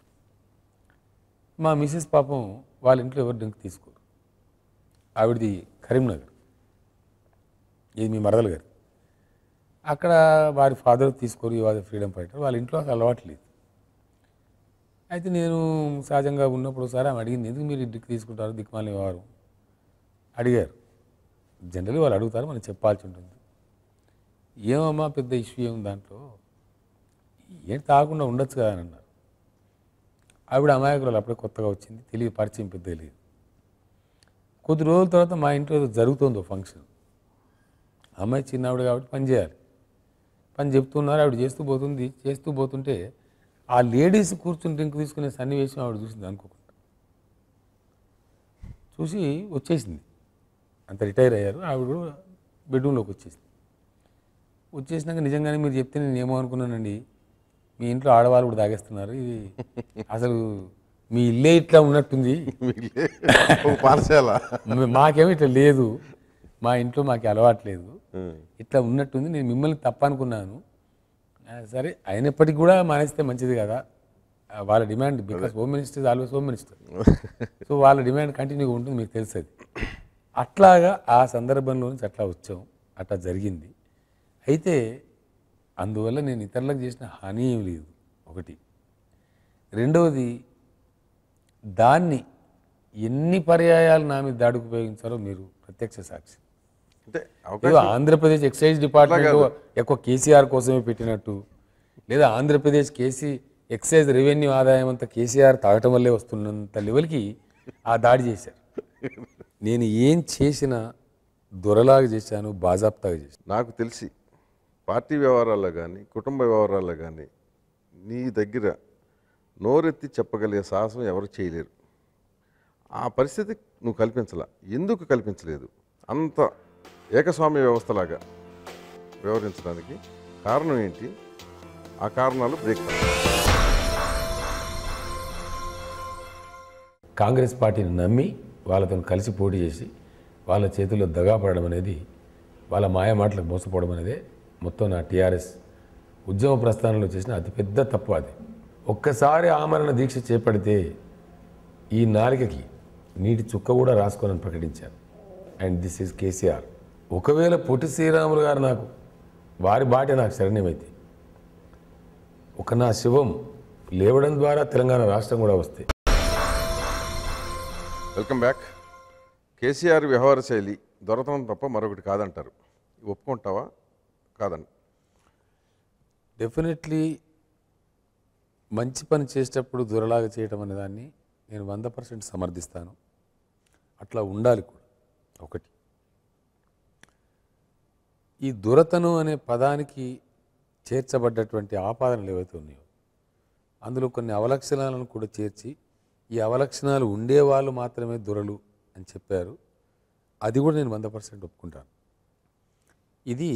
మా మిసెస్ పాపం వాళ్ళ ఇంట్లో ఎవరు డ్రింక్ తీసుకోరు ఆవిడది కరీంనగర్ ఇది మీ మరదలు గారు అక్కడ వారి ఫాదర్ తీసుకొని వారి ఫ్రీడమ్ ఫైటర్ వాళ్ళ ఇంట్లో అసలు అలవాటు లేదు అయితే నేను సహజంగా ఉన్నప్పుడు ఒకసారి ఆమె అడిగింది ఎందుకు మీరు డిక్ తీసుకుంటారు దిక్కుమాలి వారు అడిగారు జనరల్గా వాళ్ళు అడుగుతారు మనం చెప్పాల్సి ఉంటుంది ఏమమ్మా పెద్ద ఇష్యూ ఏమి దాంట్లో ఏం తాగకుండా ఉండొచ్చు కదా అని అన్నారు ఆవిడ అమాయకురాలు అప్పుడే కొత్తగా వచ్చింది తెలియ పరిచయం పెద్ద లేదు కొద్ది రోజుల తర్వాత మా ఇంట్లో జరుగుతుందో ఫంక్షన్ అమ్మాయి చిన్నవిడు కాబట్టి పని చేయాలి పని చెప్తున్నారు ఆవిడ చేస్తూ పోతుంది చేస్తూ పోతుంటే ఆ లేడీస్ కూర్చుని డ్రింక్ తీసుకునే సన్నివేశం ఆవిడ చూసింది అనుకోకుండా చూసి వచ్చేసింది అంత రిటైర్ అయ్యారు ఆవిడ కూడా బెడ్రూమ్లోకి వచ్చేసింది వచ్చేసినాక నిజంగానే మీరు చెప్తే నేను ఏమో అనుకున్నానండి మీ ఇంట్లో ఆడవాళ్ళు కూడా తాగేస్తున్నారు ఇది అసలు మీ ఇల్లే ఇట్లా ఉన్నట్టుంది పాఠశాల మాకేమో ఇట్లా లేదు మా ఇంట్లో మాకు అలవాట్లేదు ఇట్లా ఉన్నట్టుంది నేను మిమ్మల్ని తప్పనుకున్నాను సరే అయినప్పటికీ కూడా మానేస్తే మంచిది కదా వాళ్ళ demand because home minister is always home minister so వాళ్ళ డిమాండ్ కంటిన్యూగా ఉంటుంది మీకు తెలుస్తుంది అట్లాగా ఆ సందర్భంలో నుంచి అట్లా వచ్చాం అట్లా జరిగింది అయితే అందువల్ల నేను ఇతరులకు చేసిన హాని ఏం లేదు ఒకటి రెండవది దాన్ని ఎన్ని పర్యాయాలు నా మీద దాడికి ఉపయోగించారో మీరు ప్రత్యక్ష సాక్షి అంటే ఆంధ్రప్రదేశ్ ఎక్సైజ్ డిపార్ట్మెంట్ ఎక్కువ కేసీఆర్ కోసమే పెట్టినట్టు లేదా ఆంధ్రప్రదేశ్ కేసీ ఎక్సైజ్ రెవెన్యూ ఆదాయం అంతా కేసీఆర్ తాగటం వల్లే వస్తున్నంత లెవెల్కి ఆ దాడి చేశారు నేను ఏం చేసినా దొరలాగా చేశాను బాజాప్తాగా చేశాను నాకు తెలిసి పార్టీ వ్యవహారాల్లో కానీ కుటుంబ వ్యవహారాల్లో కానీ నీ దగ్గర నోరెత్తి చెప్పగలిగే సాహసం ఎవరు చేయలేరు ఆ పరిస్థితి నువ్వు కల్పించలా ఎందుకు కల్పించలేదు అంత ఏకస్వామ్య వ్యవస్థలాగా వ్యవహరించడానికి కారణం ఏంటి ఆ కారణాలు బ్రేక్ కాంగ్రెస్ పార్టీని నమ్మి వాళ్ళతో కలిసి పోటీ చేసి వాళ్ళ చేతుల్లో దగాపడడం అనేది వాళ్ళ మాయమాటలకు మోసపోవడం అనేది మొత్తం నా టీఆర్ఎస్ ఉద్యమ ప్రస్థానంలో చేసిన అతిపెద్ద తప్పు అది ఒక్కసారి ఆమరణ దీక్ష చేపడితే ఈ నాలికకి నీటి చుక్క కూడా రాసుకోనని ప్రకటించాను అండ్ దిస్ ఈజ్ కేసీఆర్ ఒకవేళ పొట్టి శ్రీరాములు గారు నాకు వారి బాటే నాకు శరణ్యమైతే ఒక నా శివం లేవడం ద్వారా తెలంగాణ రాష్ట్రం కూడా వస్తే వెల్కమ్ బ్యాక్ కేసీఆర్ వ్యవహార శైలి దొరతనం తప్ప మరొకటి కాదంటారు ఒప్పుకుంటావా కాదండి డెఫినెట్లీ మంచి పని చేసేటప్పుడు దురలాగా చేయటం అనే దాన్ని నేను వంద పర్సెంట్ సమర్థిస్తాను అట్లా ఉండాలి కూడా ఒకటి ఈ దురతను అనే పదానికి చేర్చబడ్డటువంటి ఆపాదనలు ఏవైతే ఉన్నాయో అందులో కొన్ని అవలక్షణాలను కూడా చేర్చి ఈ అవలక్షణాలు ఉండేవాళ్ళు మాత్రమే దురలు అని చెప్పారు అది కూడా నేను వంద పర్సెంట్ ఒప్పుకుంటాను ఇది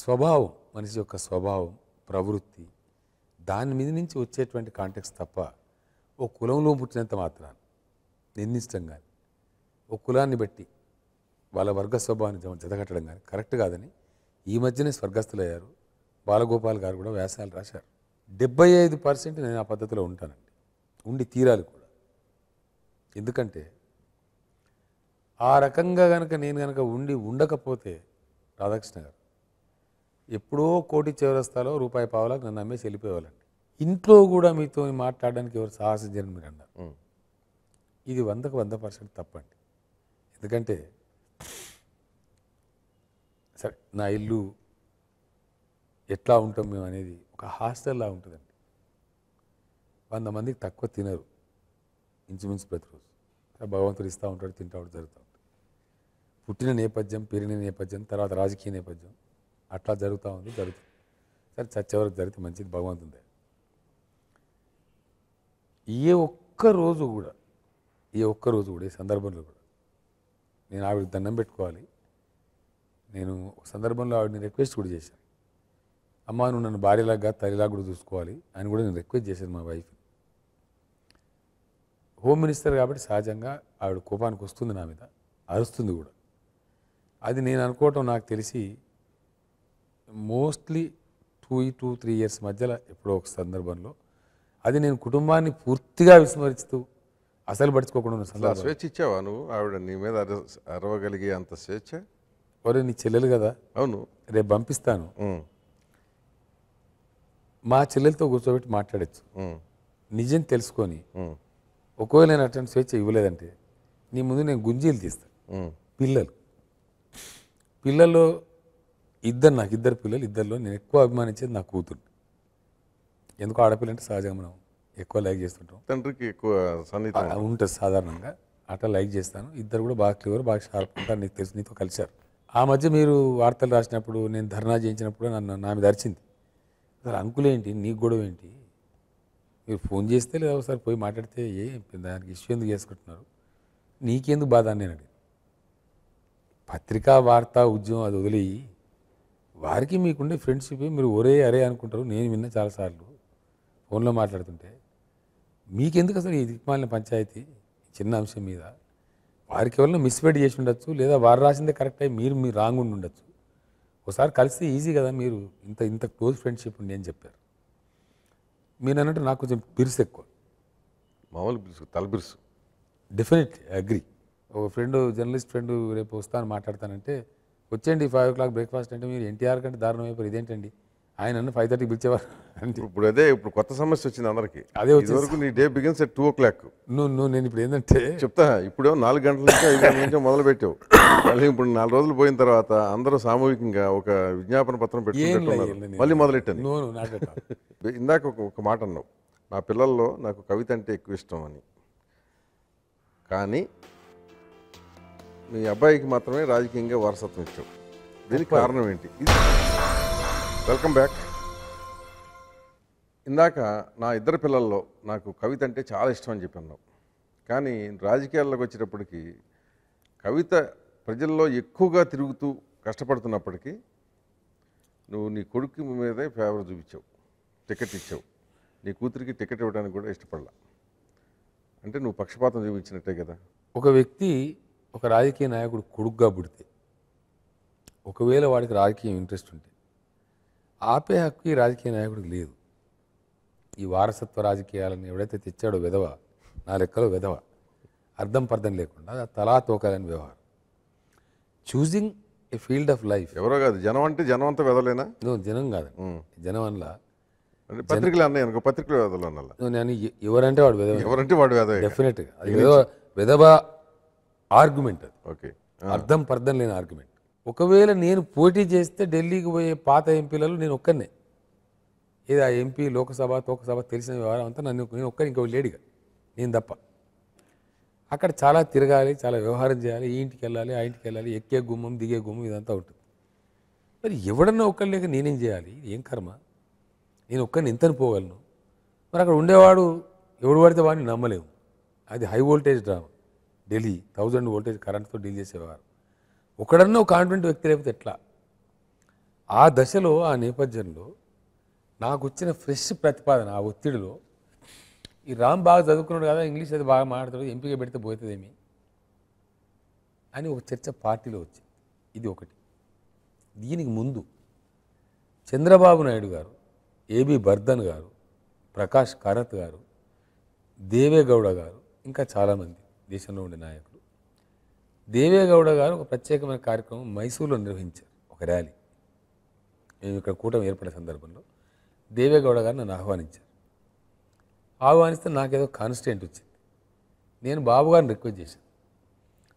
స్వభావం మనిషి యొక్క స్వభావం ప్రవృత్తి దాని మీద నుంచి వచ్చేటువంటి కాంటెక్స్ తప్ప ఓ కులంలో పుట్టినంత మాత్రాన నిర్దిష్టం కానీ ఓ కులాన్ని బట్టి వాళ్ళ వర్గ స్వభావాన్ని జతగట్టడం కానీ కరెక్ట్ కాదని ఈ మధ్యనే స్వర్గస్థులయ్యారు బాలగోపాల్ గారు కూడా వ్యాసాలు రాశారు డెబ్బై ఐదు పర్సెంట్ నేను ఆ పద్ధతిలో ఉంటానండి ఉండి తీరాలి కూడా ఎందుకంటే ఆ రకంగా కనుక నేను కనుక ఉండి ఉండకపోతే రాధాకృష్ణ గారు ఎప్పుడో కోటి చివరస్తాలో రూపాయి పావులకు నన్ను అమ్మేసి వెళ్ళిపోయేవాళ్ళండి ఇంట్లో కూడా మీతో మాట్లాడడానికి ఎవరు సాహసించని మీరు అన్నారు ఇది వందకు వంద పర్సెంట్ తప్పండి ఎందుకంటే సరే నా ఇల్లు ఎట్లా ఉంటాం మేము అనేది ఒక హాస్టల్లా ఉంటుందండి వంద మందికి తక్కువ తినరు ఇంచుమించు ప్రతిరోజు భగవంతుడు ఇస్తూ ఉంటాడు తింటా జరుగుతూ ఉంటాడు పుట్టిన నేపథ్యం పెరిగిన నేపథ్యం తర్వాత రాజకీయ నేపథ్యం అట్లా జరుగుతూ ఉంది జరుగుతుంది సరే చచ్చేవరకు జరిగితే మంచిది భగవంతుందే ఏ ఒక్క రోజు కూడా ఏ ఒక్క రోజు కూడా ఈ సందర్భంలో కూడా నేను ఆవిడ దండం పెట్టుకోవాలి నేను సందర్భంలో ఆవిడని రిక్వెస్ట్ కూడా చేశాను అమ్మ నువ్వు నన్ను భార్యలాగా తల్లిలాగా కూడా చూసుకోవాలి అని కూడా నేను రిక్వెస్ట్ చేశాను మా వైఫ్ హోమ్ మినిస్టర్ కాబట్టి సహజంగా ఆవిడ కోపానికి వస్తుంది నా మీద అరుస్తుంది కూడా అది నేను అనుకోవటం నాకు తెలిసి mostly two two three years మధ్యలో ఎప్పుడో ఒక సందర్భంలో అది నేను కుటుంబాన్ని పూర్తిగా విస్మరిస్తూ అసలు పడుచుకోకుండా ఉన్న సందర్భం స్వేచ్ఛ ఇచ్చావా నువ్వు ఆవిడ నీ మీద అరవగలిగే అంత స్వేచ్ఛ మరి నీ చెల్లెలు కదా అవును రేపు పంపిస్తాను మా చెల్లెలతో కూర్చోబెట్టి మాట్లాడచ్చు నిజం తెలుసుకొని ఒకవేళ నేను అటువంటి స్వేచ్ఛ ఇవ్వలేదంటే నీ ముందు నేను గుంజీలు తీస్తాను పిల్లలు పిల్లల్లో ఇద్దరు నాకు ఇద్దరు పిల్లలు ఇద్దరిలో నేను ఎక్కువ అభిమానించేది నా కూతురు ఎందుకు ఆడపిల్ల అంటే సహజంగా మనం ఎక్కువ లైక్ చేస్తుంటాం తండ్రికి ఎక్కువ ఉంటుంది సాధారణంగా అట్లా లైక్ చేస్తాను ఇద్దరు కూడా బాగా క్లియర్ బాగా షార్ప్ ఉంటారు నీకు తెలుసు నీతో కలిశారు ఆ మధ్య మీరు వార్తలు రాసినప్పుడు నేను ధర్నా చేయించినప్పుడు నన్ను నా మీద అరిచింది అసలు అంకులేంటి నీకు గొడవ ఏంటి మీరు ఫోన్ చేస్తే లేదా ఒకసారి పోయి మాట్లాడితే ఏ దానికి ఇష్యూ ఎందుకు చేసుకుంటున్నారు నీకెందుకు బాధ అని నేను అడిగి పత్రికా వార్తా ఉద్యమం అది వదిలేయి వారికి మీకుండే ఫ్రెండ్షిప్ మీరు ఒరే అరే అనుకుంటారు నేను విన్నా చాలాసార్లు ఫోన్లో మాట్లాడుతుంటే మీకెందుకు అసలు ఈ దిక్మాలిన పంచాయతీ చిన్న అంశం మీద వారికి ఎవరిన మిస్వైడ్ చేసి ఉండొచ్చు లేదా వారు రాసిందే కరెక్ట్ అయ్యి మీరు మీరు రాంగ్ ఉండి ఉండొచ్చు ఒకసారి కలిస్తే ఈజీ కదా మీరు ఇంత ఇంత క్లోజ్ ఫ్రెండ్షిప్ ఉండి అని చెప్పారు మీరు అన్నట్టు నాకు కొంచెం బిరుసు ఎక్కువ మామూలు బిరుసు తల బిరుసు డెఫినెట్లీ అగ్రి ఒక ఫ్రెండ్ జర్నలిస్ట్ ఫ్రెండ్ రేపు వస్తాను మాట్లాడతానంటే వచ్చేయండి ఫైవ్ ఓ క్లాక్ బ్రేక్ఫాస్ట్ అంటే మీరు ఎన్టీఆర్ కంటే దారుణం అయిపోయి ఇదేంటండి ఆయన నన్ను ఫైవ్ థర్టీకి పిలిచేవారు అంటే ఇప్పుడు అదే ఇప్పుడు కొత్త సమస్య వచ్చింది అందరికి అదే వరకు నీ day begins at two o'clock నువ్వు నువ్వు నేను ఇప్పుడు ఏంటంటే చెప్తా ఇప్పుడే నాలుగు గంటల నుంచి ఐదు గంటల నుంచి మొదలు పెట్టావు మళ్ళీ ఇప్పుడు నాలుగు రోజులు పోయిన తర్వాత అందరూ సామూహికంగా ఒక విజ్ఞాపన పత్రం పెట్టుకున్నట్టున్నారు మళ్ళీ మొదలెట్టాను ఇందాక ఒక మాట అన్నావు నా పిల్లల్లో నాకు కవిత అంటే ఎక్కువ ఇష్టం అని కానీ మీ అబ్బాయికి మాత్రమే రాజకీయంగా వారసత్వం ఇచ్చాం దీనికి కారణం ఏంటి వెల్కమ్ బ్యాక్ ఇందాక నా ఇద్దరు పిల్లల్లో నాకు కవిత అంటే చాలా ఇష్టం అని చెప్పాను కానీ రాజకీయాల్లోకి వచ్చేటప్పటికి కవిత ప్రజల్లో ఎక్కువగా తిరుగుతూ కష్టపడుతున్నప్పటికీ నువ్వు నీ కొడుకు మీదే ఫేవర్ చూపించావు టికెట్ ఇచ్చావు నీ కూతురికి టికెట్ ఇవ్వడానికి కూడా ఇష్టపడలా అంటే నువ్వు పక్షపాతం చూపించినట్టే కదా ఒక వ్యక్తి ఒక రాజకీయ నాయకుడు కొడుగ్గా పుడితే ఒకవేళ వాడికి రాజకీయం ఇంట్రెస్ట్ ఉంటే ఆపే హక్కు ఈ రాజకీయ నాయకుడికి లేదు ఈ వారసత్వ రాజకీయాలను ఎవడైతే తెచ్చాడో విధవ నా లెక్కలో విధవ అర్థం పర్థం లేకుండా తలా తోకాలని వ్యవహారం choosing a field of life ఎవరో కాదు జనం అంటే జనం అంతా వెదలేనా జనం కాదు జనం అనలా పత్రికలు అన్నాయి అనుకో పత్రికలు వెదలు అన్నా నేను ఎవరంటే వాడు వెదవ ఎవరంటే వాడు వెదవ డెఫినెట్గా విధవ విధవ ఆర్గ్యుమెంట్ అది ఓకే అర్థం పర్థం లేని ఆర్గ్యుమెంట్ ఒకవేళ నేను పోటీ చేస్తే ఢిల్లీకి పోయే పాత ఎంపీలలో నేను ఒక్కనే ఏది ఆ ఎంపీ లోకసభ తోకసభ తెలిసిన వ్యవహారం అంతా నన్ను నేను ఒక్కరి ఇంకో లేడిగా నేను తప్ప అక్కడ చాలా తిరగాలి చాలా వ్యవహారం చేయాలి ఈ ఇంటికి వెళ్ళాలి ఆ ఇంటికి వెళ్ళాలి ఎక్కే గుమ్మం దిగే గుమ్మం ఇదంతా ఉంటుంది మరి ఎవడన్నా ఒక్కరు లేక నేనేం చేయాలి ఏం కర్మ నేను ఒక్కరిని ఎంతని పోగలను మరి అక్కడ ఉండేవాడు ఎవడు పడితే వాడిని నమ్మలేము అది high voltage drama Delhi thousand voltage కరెంట్తో డీల్ చేసేవారు ఒకడన్నా ఒక కాన్ఫిడెంట్ వ్యక్తి లేకపోతే ఎట్లా ఆ దశలో ఆ నేపథ్యంలో నాకు వచ్చిన ఫ్రెష్ ప్రతిపాదన ఆ ఒత్తిడిలో ఈ రామ్ బాగా చదువుకున్నాడు కదా ఇంగ్లీష్ అది బాగా మాట్లాడతాడు ఎంపీగా పెడితే పోతుందేమి అని ఒక చర్చ పార్టీలో వచ్చింది ఇది ఒకటి దీనికి ముందు చంద్రబాబు నాయుడు గారు ఏబి బర్ధన్ గారు ప్రకాష్ కారత్ గారు దేవేగౌడ గారు ఇంకా చాలామంది దేశంలో ఉండే నాయకుడు దేవేగౌడ గారు ఒక ప్రత్యేకమైన కార్యక్రమం మైసూరులో నిర్వహించారు ఒక ర్యాలీ మేము ఇక్కడ కూటమి ఏర్పడే సందర్భంలో దేవేగౌడ గారు నన్ను ఆహ్వానించారు ఆహ్వానిస్తే నాకేదో కాన్స్టెంట్ వచ్చింది నేను బాబుగారిని రిక్వెస్ట్ చేశాను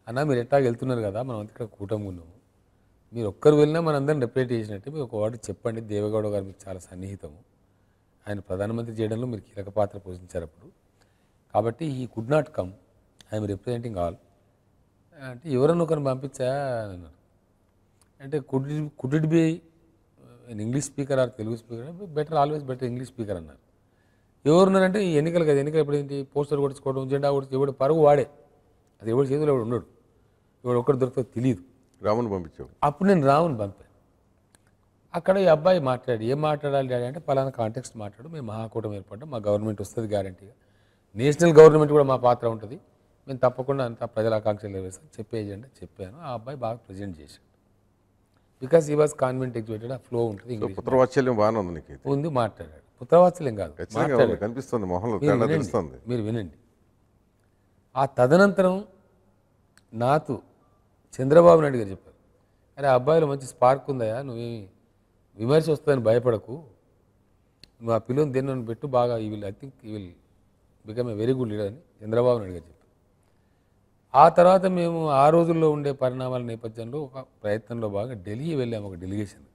అన్న మీరు ఎట్లా వెళ్తున్నారు కదా మనం ఇక్కడ కూటమి ఉన్నాము మీరు ఒక్కరు వెళ్ళినా మనందరం రిప్రజెంట్ చేసినట్టు మీరు ఒక వాటి చెప్పండి దేవేగౌడ గారు మీకు చాలా సన్నిహితము ఆయన ప్రధానమంత్రి చేయడంలో మీరు కీలక పాత్ర పోషించారు అప్పుడు కాబట్టి he could not come I'm representing all అంటే ఎవరైనా ఒకరిని పంపించా అన్నారు అంటే could could it be English speaker or Telugu speaker better always better English speaker అన్నారు ఎవరున్నారంటే ఈ ఎన్నికలు కదా ఎన్నికలు ఎప్పుడు ఏంటి పోస్టర్ కొట్టుకోవడం జెండా కొడుచు ఎవడు పరుగు వాడే అది ఎవడు చేతులు ఎవడు ఉండడు ఎవడు ఒక్కడు దొరికితే తెలియదు రాముని పంపించాడు అప్పుడు నేను రాముని పంపాను అక్కడ ఈ అబ్బాయి మాట్లాడి ఏం మాట్లాడాలి డాడీ అంటే పలానా కాంటెక్స్ట్ మాట్లాడు మేము మహాకూటమి ఏర్పడ్డాం మా గవర్నమెంట్ వస్తుంది గ్యారంటీగా నేషనల్ గవర్నమెంట్ కూడా మా పాత్ర ఉంటుంది మేము తప్పకుండా అంత ప్రజల ఆకాంక్షలు నెరవేర్స్తాం చెప్పే ఏజెంట్ చెప్పాను ఆ అబ్బాయి బాగా ప్రజెంట్ చేశాడు because he was convent exhibited ఆ ఫ్లో ఉంటుంది పుత్రవాత్సల్యం బాగానే ఉంది ఉంది మాట్లాడాడు పుత్రవాత్సల్యం కాదు కనిపిస్తుంది తెలుస్తుంది మీరు వినండి ఆ తదనంతరం నాతో చంద్రబాబు నాయుడు గారు చెప్పారు అరే అబ్బాయిలో మంచి స్పార్క్ ఉందయా నువ్వేమి విమర్శ వస్తుందని భయపడకు నువ్వు ఆ పిల్లని దేని పెట్టు బాగా he will I think he will become a very good leader అని చంద్రబాబు నాయుడు గారు ఆ తర్వాత మేము ఆ రోజుల్లో ఉండే పరిణామాల నేపథ్యంలో ఒక ప్రయత్నంలో బాగా ఢిల్లీ వెళ్ళాము ఒక డెలిగేషన్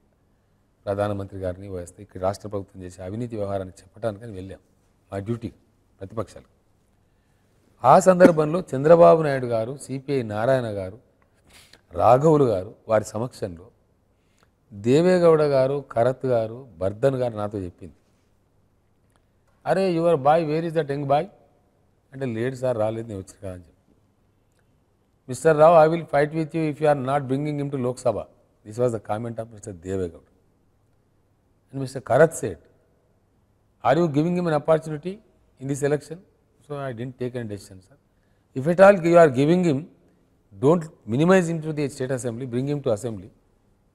ప్రధానమంత్రి గారిని వస్తే ఇక్కడ రాష్ట్ర ప్రభుత్వం చేసే అవినీతి వ్యవహారాన్ని చెప్పడానికని వెళ్ళాం మా డ్యూటీ ప్రతిపక్షాలు ఆ సందర్భంలో చంద్రబాబు నాయుడు గారు సిపిఐ నారాయణ గారు రాఘవులు గారు వారి సమక్షంలో దేవేగౌడ గారు కరత్ గారు బర్ధన్ గారు నాతో చెప్పింది అరే your boy where is that young boy అంటే లేడు సార్ రాలేదు నేను వచ్చిన కాదని Mr. Rao, I will fight with you if you are not bringing him to Lok Sabha. This was the comment of Mr. Devegowda. And Mr. Karat said, Are you giving him an opportunity in this election? So I didn't take any decision, sir. If at all you are giving him, don't minimize him to the state assembly, bring him to assembly.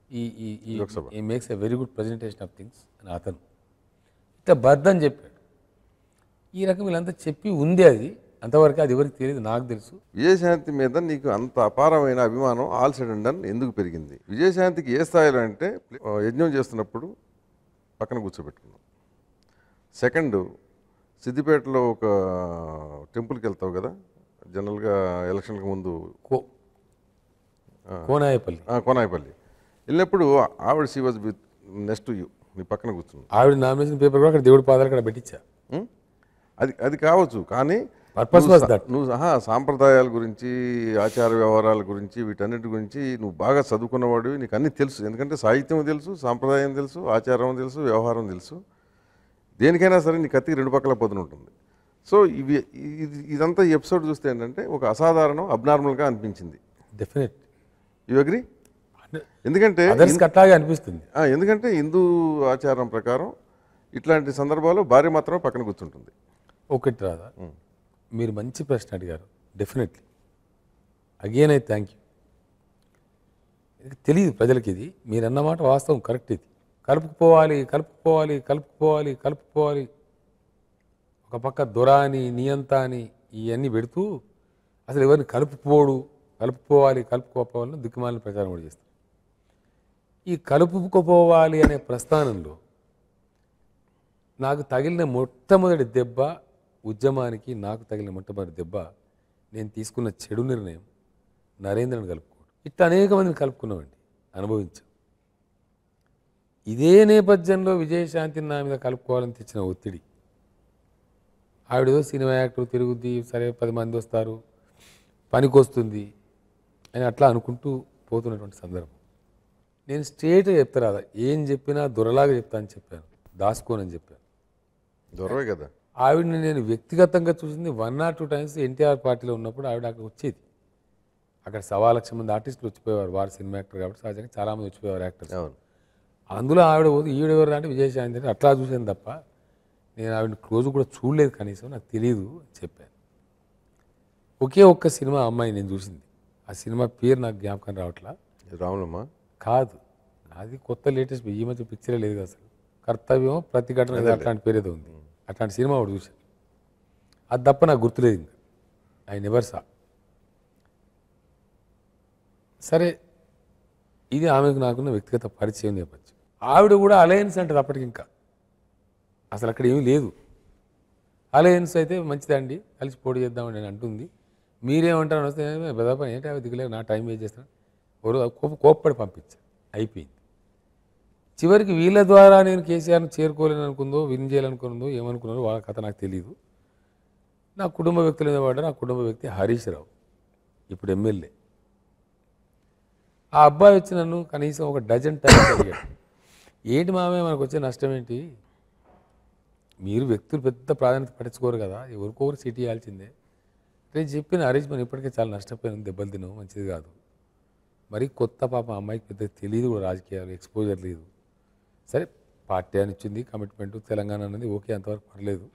He, he, he, Lok Sabha. he makes a very good presentation of things and అతను ఇట్లా birth అని చెప్పాడు ఈ రకం వీళ్ళంతా చెప్పి ఉంది అది అంతవరకు అది ఎవరికి తెలియదు నాకు తెలుసు విజయశాంతి మీద నీకు అంత అపారమైన అభిమానం ఆల్ సడన్ ఎందుకు పెరిగింది విజయశాంతికి ఏ స్థాయిలో అంటే యజ్ఞం చేస్తున్నప్పుడు పక్కన కూర్చోబెట్టుకున్నాం సెకండ్ సిద్దిపేటలో ఒక టెంపుల్కి వెళ్తావు కదా జనరల్గా ఎలక్షన్కి ముందు కో కోనాయపల్లి కోనాయపల్లి వెళ్ళినప్పుడు ఆవిడ she was with next you నీ పక్కన కూర్చున్నావు ఆవిడ నామినేషన్ పేపర్ కూడా అక్కడ దేవుడి పాదాలు అక్కడ పెట్టించా అది అది కావచ్చు కానీ నువ్వు సాంప్రదాయాల గురించి ఆచార వ్యవహారాల గురించి వీటన్నిటి గురించి నువ్వు బాగా చదువుకున్నవాడు నీకు అన్ని తెలుసు ఎందుకంటే సాహిత్యం తెలుసు సాంప్రదాయం తెలుసు ఆచారం తెలుసు వ్యవహారం తెలుసు దేనికైనా సరే నీ కత్తికి రెండు పక్కల పొదును ఉంటుంది సో ఇవి ఇది ఇదంతా ఎపిసోడ్ చూస్తే ఏంటంటే ఒక అసాధారణం అబ్నార్మల్గా అనిపించింది డెఫినెట్ యు అగ్రి ఎందుకంటే అట్లాగే అనిపిస్తుంది ఎందుకంటే హిందూ ఆచారం ప్రకారం ఇట్లాంటి సందర్భాలు భార్య మాత్రమే పక్కన కూర్చుంటుంది ఒకటి రాదా మీరు మంచి ప్రశ్న అడిగారు definitely again I thank you తెలియదు ప్రజలకి ఇది మీరు అన్నమాట వాస్తవం కరెక్ట్ ఇది కలుపుకుపోవాలి కలుపుకుపోవాలి కలుపుకుపోవాలి కలుపుకోవాలి ఒక పక్క దురాని అని నియంత అని ఇవన్నీ పెడుతూ అసలు ఎవరిని కలుపుకోడు కలుపుకోవాలి కలుపుకోపోవాలని దిక్కుమాలిన ప్రచారం కూడా చేస్తారు ఈ కలుపుకుపోవాలి అనే ప్రస్థానంలో నాకు తగిలిన మొట్టమొదటి దెబ్బ ఉద్యమానికి నాకు తగిలిన మొట్టమొదటి దెబ్బ నేను తీసుకున్న చెడు నిర్ణయం నరేంద్రను కలుపుకోవడం ఇట్లా అనేక మందిని కలుపుకున్నామండి అనుభవించాం ఇదే నేపథ్యంలో విజయశాంతిని నా మీద కలుపుకోవాలని తెచ్చిన ఒత్తిడి ఆవిడదో సినిమా యాక్టర్ తిరుగుద్ది సరే పది మంది వస్తారు పనికొస్తుంది అని అట్లా అనుకుంటూ పోతున్నటువంటి సందర్భం నేను స్ట్రేట్గా చెప్తారా ఏం చెప్పినా దొరలాగా చెప్తా అని చెప్పాను దాసుకోనని చెప్పాను దొరవే కదా ఆవిడని నేను వ్యక్తిగతంగా చూసింది one or two times NTR పార్టీలో ఉన్నప్పుడు ఆవిడ అక్కడ వచ్చేది అక్కడ సవా లక్ష మంది ఆర్టిస్టులు వచ్చిపోయేవారు వారు సినిమా యాక్టర్ కాబట్టి సహజంగా చాలామంది వచ్చిపోయేవారు యాక్టర్స్ అందులో ఆవిడ పోదు ఈవిడ ఎవరు అంటే విజయశాంతి అట్లా చూశాను తప్ప నేను ఆవిడ క్లోజ్ కూడా చూడలేదు కనీసం నాకు తెలియదు చెప్పాను ఒకే ఒక్క సినిమా అమ్మాయి నేను చూసింది ఆ సినిమా పేరు నాకు జ్ఞాపకం రావట్లా రాములమ్మా కాదు అది కొత్త లేటెస్ట్ ఈ మధ్య పిక్చరే లేదు అసలు కర్తవ్యం ప్రతిఘటన అట్లాంటి పేరు ఏదో ఉంది అట్లాంటి సినిమా ఒకటి చూశాను అది తప్ప నాకు గుర్తులేదు ఆయన ఐ నెవర్ సా సరే ఇది ఆమెకు నాకున్న వ్యక్తిగత పరిచయం నేపథ్యం ఆవిడ కూడా అలయన్స్ అంటారు అప్పటికి ఇంకా అసలు అక్కడ ఏమీ లేదు అలయన్స్ అయితే మంచిదండి కలిసి పోటీ చేద్దామని నేను అంటుంది మీరేమంటారని వస్తే బెదాపని ఏంటి అవి దిగలేదు నా టైం వేస్ట్ చేస్తాను కోపడి పంపించాను అయిపోయింది చివరికి వీళ్ళ ద్వారా నేను కేసీఆర్ని చేరుకోలేని అనుకుందో విన్ చేయాలనుకుందో ఏమనుకున్నారో వాళ్ళ కథ నాకు తెలియదు నా కుటుంబ వ్యక్తుల మీద పడ్డ నా కుటుంబ వ్యక్తి హరీష్ రావు ఇప్పుడు ఎమ్మెల్యే ఆ అబ్బాయి వచ్చి నన్ను కనీసం ఒక డజన్ టైమ్స్ అడిగాడు ఏంటి మామే మనకు వచ్చే నష్టం ఏంటి మీరు వ్యక్తులు పెద్ద ప్రాధాన్యత పట్టించుకోరు కదా ఎవరికోరు సిటీ ఇవ్వాల్సిందే నేను చెప్పిన హరీష్ మనం ఇప్పటికే చాలా నష్టపోయాను దెబ్బలు తినం మంచిది కాదు మరి కొత్త పాప అమ్మాయికి పెద్ద తెలియదు కూడా రాజకీయాలు ఎక్స్పోజర్ లేదు సరే పార్టీ అని ఇచ్చింది కమిట్మెంట్ తెలంగాణ అనేది ఓకే అంతవరకు పర్లేదు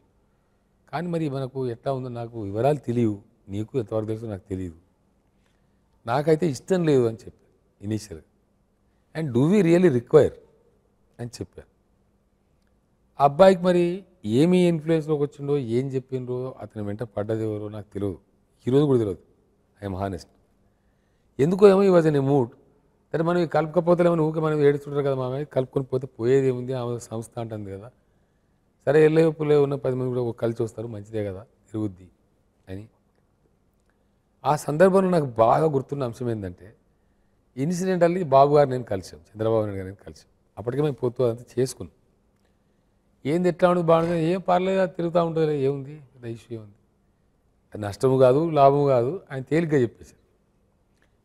కానీ మరి మనకు ఎట్లా ఉందో నాకు వివరాలు తెలియవు నీకు ఎంతవరకు తెలుసు నాకు తెలియదు నాకైతే ఇష్టం లేదు అని చెప్పాను ఇనీషియల్గా and do we really require అని చెప్పాను అబ్బాయికి మరి ఏమి ఇన్ఫ్లుయెన్స్లోకి వచ్చిండో ఏం చెప్పిండ్రో అతని వెంట పడ్డది ఎవరో నాకు తెలియదు ఈరోజు కూడా తెలియదు ఐఎమ్ హానెస్ట్ ఎందుకో ఏమో ఈ వాజ్ ఎన్ మూడ్ సరే మనం ఏమైనా ఊకే మనం ఏడుస్తుంటారు కదా మామయ్య కలుపుకొని పోతే పోయేది ఏముంది ఆమె సంస్థ అంటుంది కదా సరే ఎల్లప్పులే ఉన్న పది మంది కూడా కలిసి వస్తారు మంచిదే కదా తిరుగుద్ది అని ఆ సందర్భంలో నాకు బాగా గుర్తున్న అంశం ఏంటంటే ఇన్సిడెంట్ అల్లి బాబు గారు నేను కలిసాం చంద్రబాబు నాయుడు గారు నేను కలిసాం అప్పటికే మేము పోతూ అదంతా చేసుకున్నాం ఏంది ఎట్లా ఉండదు బాగుంది ఏం పర్లేదు తిరుగుతూ ఉంటుంది ఏముంది పెద్ద ఇష్యూ ఏముంది అది నష్టము కాదు లాభము కాదు ఆయన తేలిగ్గా చెప్పేశారు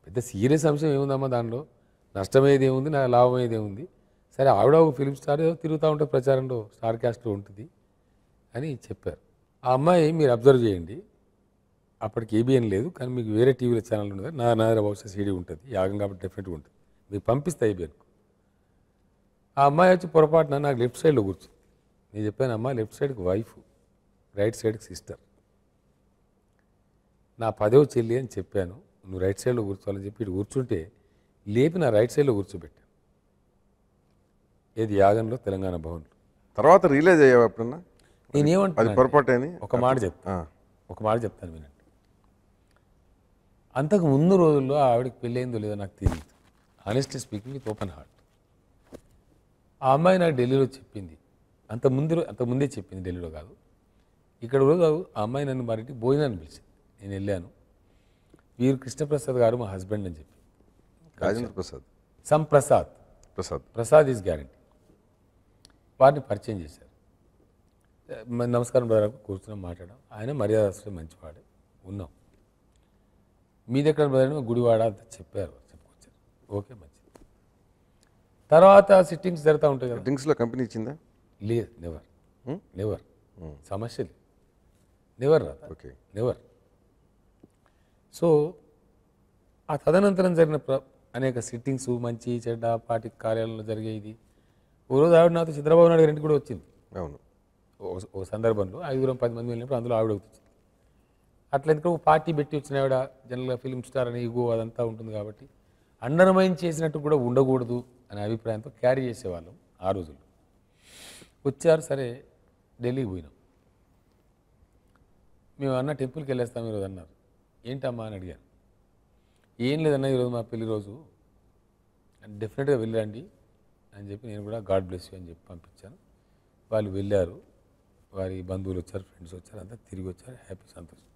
పెద్ద సీరియస్ అంశం ఏముందమ్మా దానిలో నష్టమేది ఉంది నా లాభం ఏదే ఉంది సరే ఆవిడ ఒక ఫిలిం స్టార్ ఏదో తిరుగుతూ ఉంటే ప్రచారంలో స్టార్ క్యాస్ట్లో ఉంటుంది అని చెప్పారు ఆ అమ్మాయి మీరు అబ్జర్వ్ చేయండి అప్పటికి ఏబిఎన్ లేదు కానీ మీకు వేరే టీవీలో ఛానల్ ఉండదు నా నాదర బహుశా సీడీ ఉంటుంది యాగం కాబట్టి డెఫినెట్గా ఉంటుంది మీరు పంపిస్తే ఏబిఎన్కు ఆ అమ్మాయి వచ్చి పొరపాటున నాకు లెఫ్ట్ సైడ్లో కూర్చుంది నేను చెప్పాను అమ్మాయి లెఫ్ట్ సైడ్కి వైఫ్ రైట్ సైడ్కి సిస్టర్ నా పదవ చెల్లి అని చెప్పాను నువ్వు రైట్ సైడ్లో కూర్చోవాలని చెప్పి ఇటు కూర్చుంటే లేపి నా రైట్ సైడ్లో కూర్చోబెట్టాను ఏది యాగంలో తెలంగాణ భవన్ తర్వాత రియలైజ్ అయ్యావు ఎప్పుడన్నా పొరపాటు పొరపాటేని ఒక మాట చెప్తాను ఒక మాట చెప్తాను వినండి అంతకు ముందు రోజుల్లో ఆవిడకి పెళ్ళైందో లేదో నాకు తెలియదు honestly speaking with open heart ఆ అమ్మాయి నాకు ఢిల్లీలో చెప్పింది అంత ముందు అంత ముందే చెప్పింది ఢిల్లీలో కాదు ఇక్కడ రోజు ఆ అమ్మాయి నన్ను మరిటి భోజనాన్ని పిలిచింది నేను వెళ్ళాను వీరు కృష్ణప్రసాద్ గారు మా హస్బెండ్ అని చెప్పి Rajendra Prasad some Prasad Prasad Prasad is guarantee వారిని పరిచయం చేశారు నమస్కారం బ్రదర్ కూర్చున్నాం మాట్లాడడం ఆయన మర్యాద మంచివాడు ఉన్నాం మీ దగ్గర బ్రదర్ గుడివాడ అంత చెప్పారు చెప్పుకొచ్చారు ఓకే మంచిది తర్వాత సిట్టింగ్స్ జరుగుతూ ఉంటాయి కదా డ్రింక్స్లో కంపెనీ ఇచ్చిందా లేదు నెవర్ నెవర్ hmm? hmm. సమస్య లేదు నెవర్ రా ఓకే నెవర్ సో ఆ తదనంతరం జరిగిన అనేక సిట్టింగ్స్ మంచి చెడ్డ పార్టీ కార్యాలయంలో జరిగేది రోజు ఆవిడ నాతో చంద్రబాబు నాయుడు గారింటి కూడా వచ్చింది అవును ఓ సందర్భంలో ఐదుగురం పది మంది వెళ్ళినప్పుడు అందులో ఆవిడ వచ్చింది అట్లా ఎందుకంటే పార్టీ పెట్టి వచ్చిన ఆవిడ జనరల్గా ఫిల్మ్ స్టార్ అని ఇగో అదంతా ఉంటుంది కాబట్టి అండర్మైన్ చేసినట్టు కూడా ఉండకూడదు అనే అభిప్రాయంతో క్యారీ చేసేవాళ్ళం ఆ రోజుల్లో వచ్చారు సరే ఢిల్లీకి పోయినాం మేము అన్న టెంపుల్కి వెళ్ళేస్తాం ఈరోజు అన్నారు ఏంటమ్మా అని అడిగాను ఏం లేదన్న ఈరోజు మా పెళ్లి రోజు డెఫినెట్గా వెళ్ళండి అని చెప్పి నేను కూడా గాడ్ బ్లెస్ యూ అని చెప్పి పంపించాను వాళ్ళు వెళ్ళారు వారి బంధువులు వచ్చారు ఫ్రెండ్స్ వచ్చారు అంతా తిరిగి వచ్చారు హ్యాపీ సంతోషం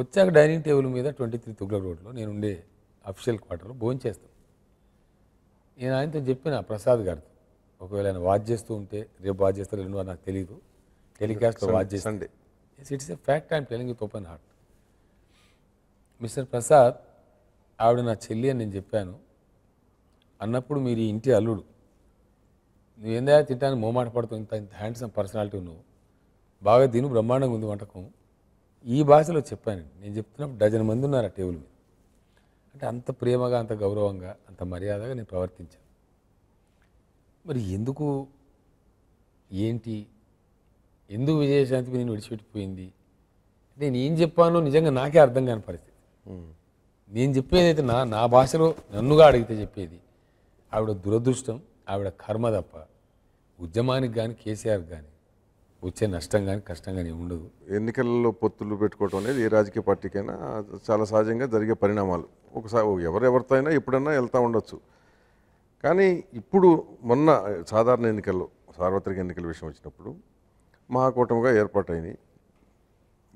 వచ్చాక డైనింగ్ టేబుల్ మీద ట్వంటీ త్రీ తుగ్ల రోడ్లో నేను ఉండే అఫీషియల్ క్వార్టర్లో భోంచేస్తాను నేను ఆయనతో చెప్పిన ప్రసాద్ గారితో ఒకవేళ ఆయన వాచ్ చేస్తూ ఉంటే రేపు వాచ్ చేస్తారు నాకు తెలియదు టెలికాస్ట్లో వాచ్ చేసి it's a fact I'm telling with open heart Mister Prasad ఆవిడ నా చెల్లి అని నేను చెప్పాను అన్నప్పుడు మీరు ఇంటి అల్లుడు నువ్వు ఏందా తింటాను మోమాట పడుతుంది ఇంత ఇంత హ్యాండ్సమ్ పర్సనాలిటీ నువ్వు బాగా దీని బ్రహ్మాండంగా ఉంది వంటకం ఈ భాషలో చెప్పాను నేను చెప్తున్నప్పుడు డజన్ మంది ఉన్నారు ఆ టేబుల్ మీద అంటే అంత ప్రేమగా అంత గౌరవంగా అంత మర్యాదగా నేను ప్రవర్తించాను మరి ఎందుకు ఏంటి ఎందుకు విజయశాంతికి నేను విడిచిపెట్టిపోయింది నేను ఏం చెప్పానో నిజంగా నాకే అర్థం కాని పరిస్థితి నేను చెప్పేదైతే నా నా భాషలో నన్నుగా అడిగితే చెప్పేది ఆవిడ దురదృష్టం ఆవిడ కర్మ తప్ప ఉద్యమానికి కానీ కేసీఆర్ కానీ వచ్చే నష్టం కానీ కష్టం కానీ ఉండదు ఎన్నికలలో పొత్తులు పెట్టుకోవడం అనేది ఏ రాజకీయ పార్టీకైనా చాలా సహజంగా జరిగే పరిణామాలు ఒకసారి ఎవరెవరితో అయినా ఎప్పుడన్నా వెళ్తూ ఉండొచ్చు కానీ ఇప్పుడు మొన్న సాధారణ ఎన్నికల్లో సార్వత్రిక ఎన్నికల విషయం వచ్చినప్పుడు మహాకూటమిగా ఏర్పాటైంది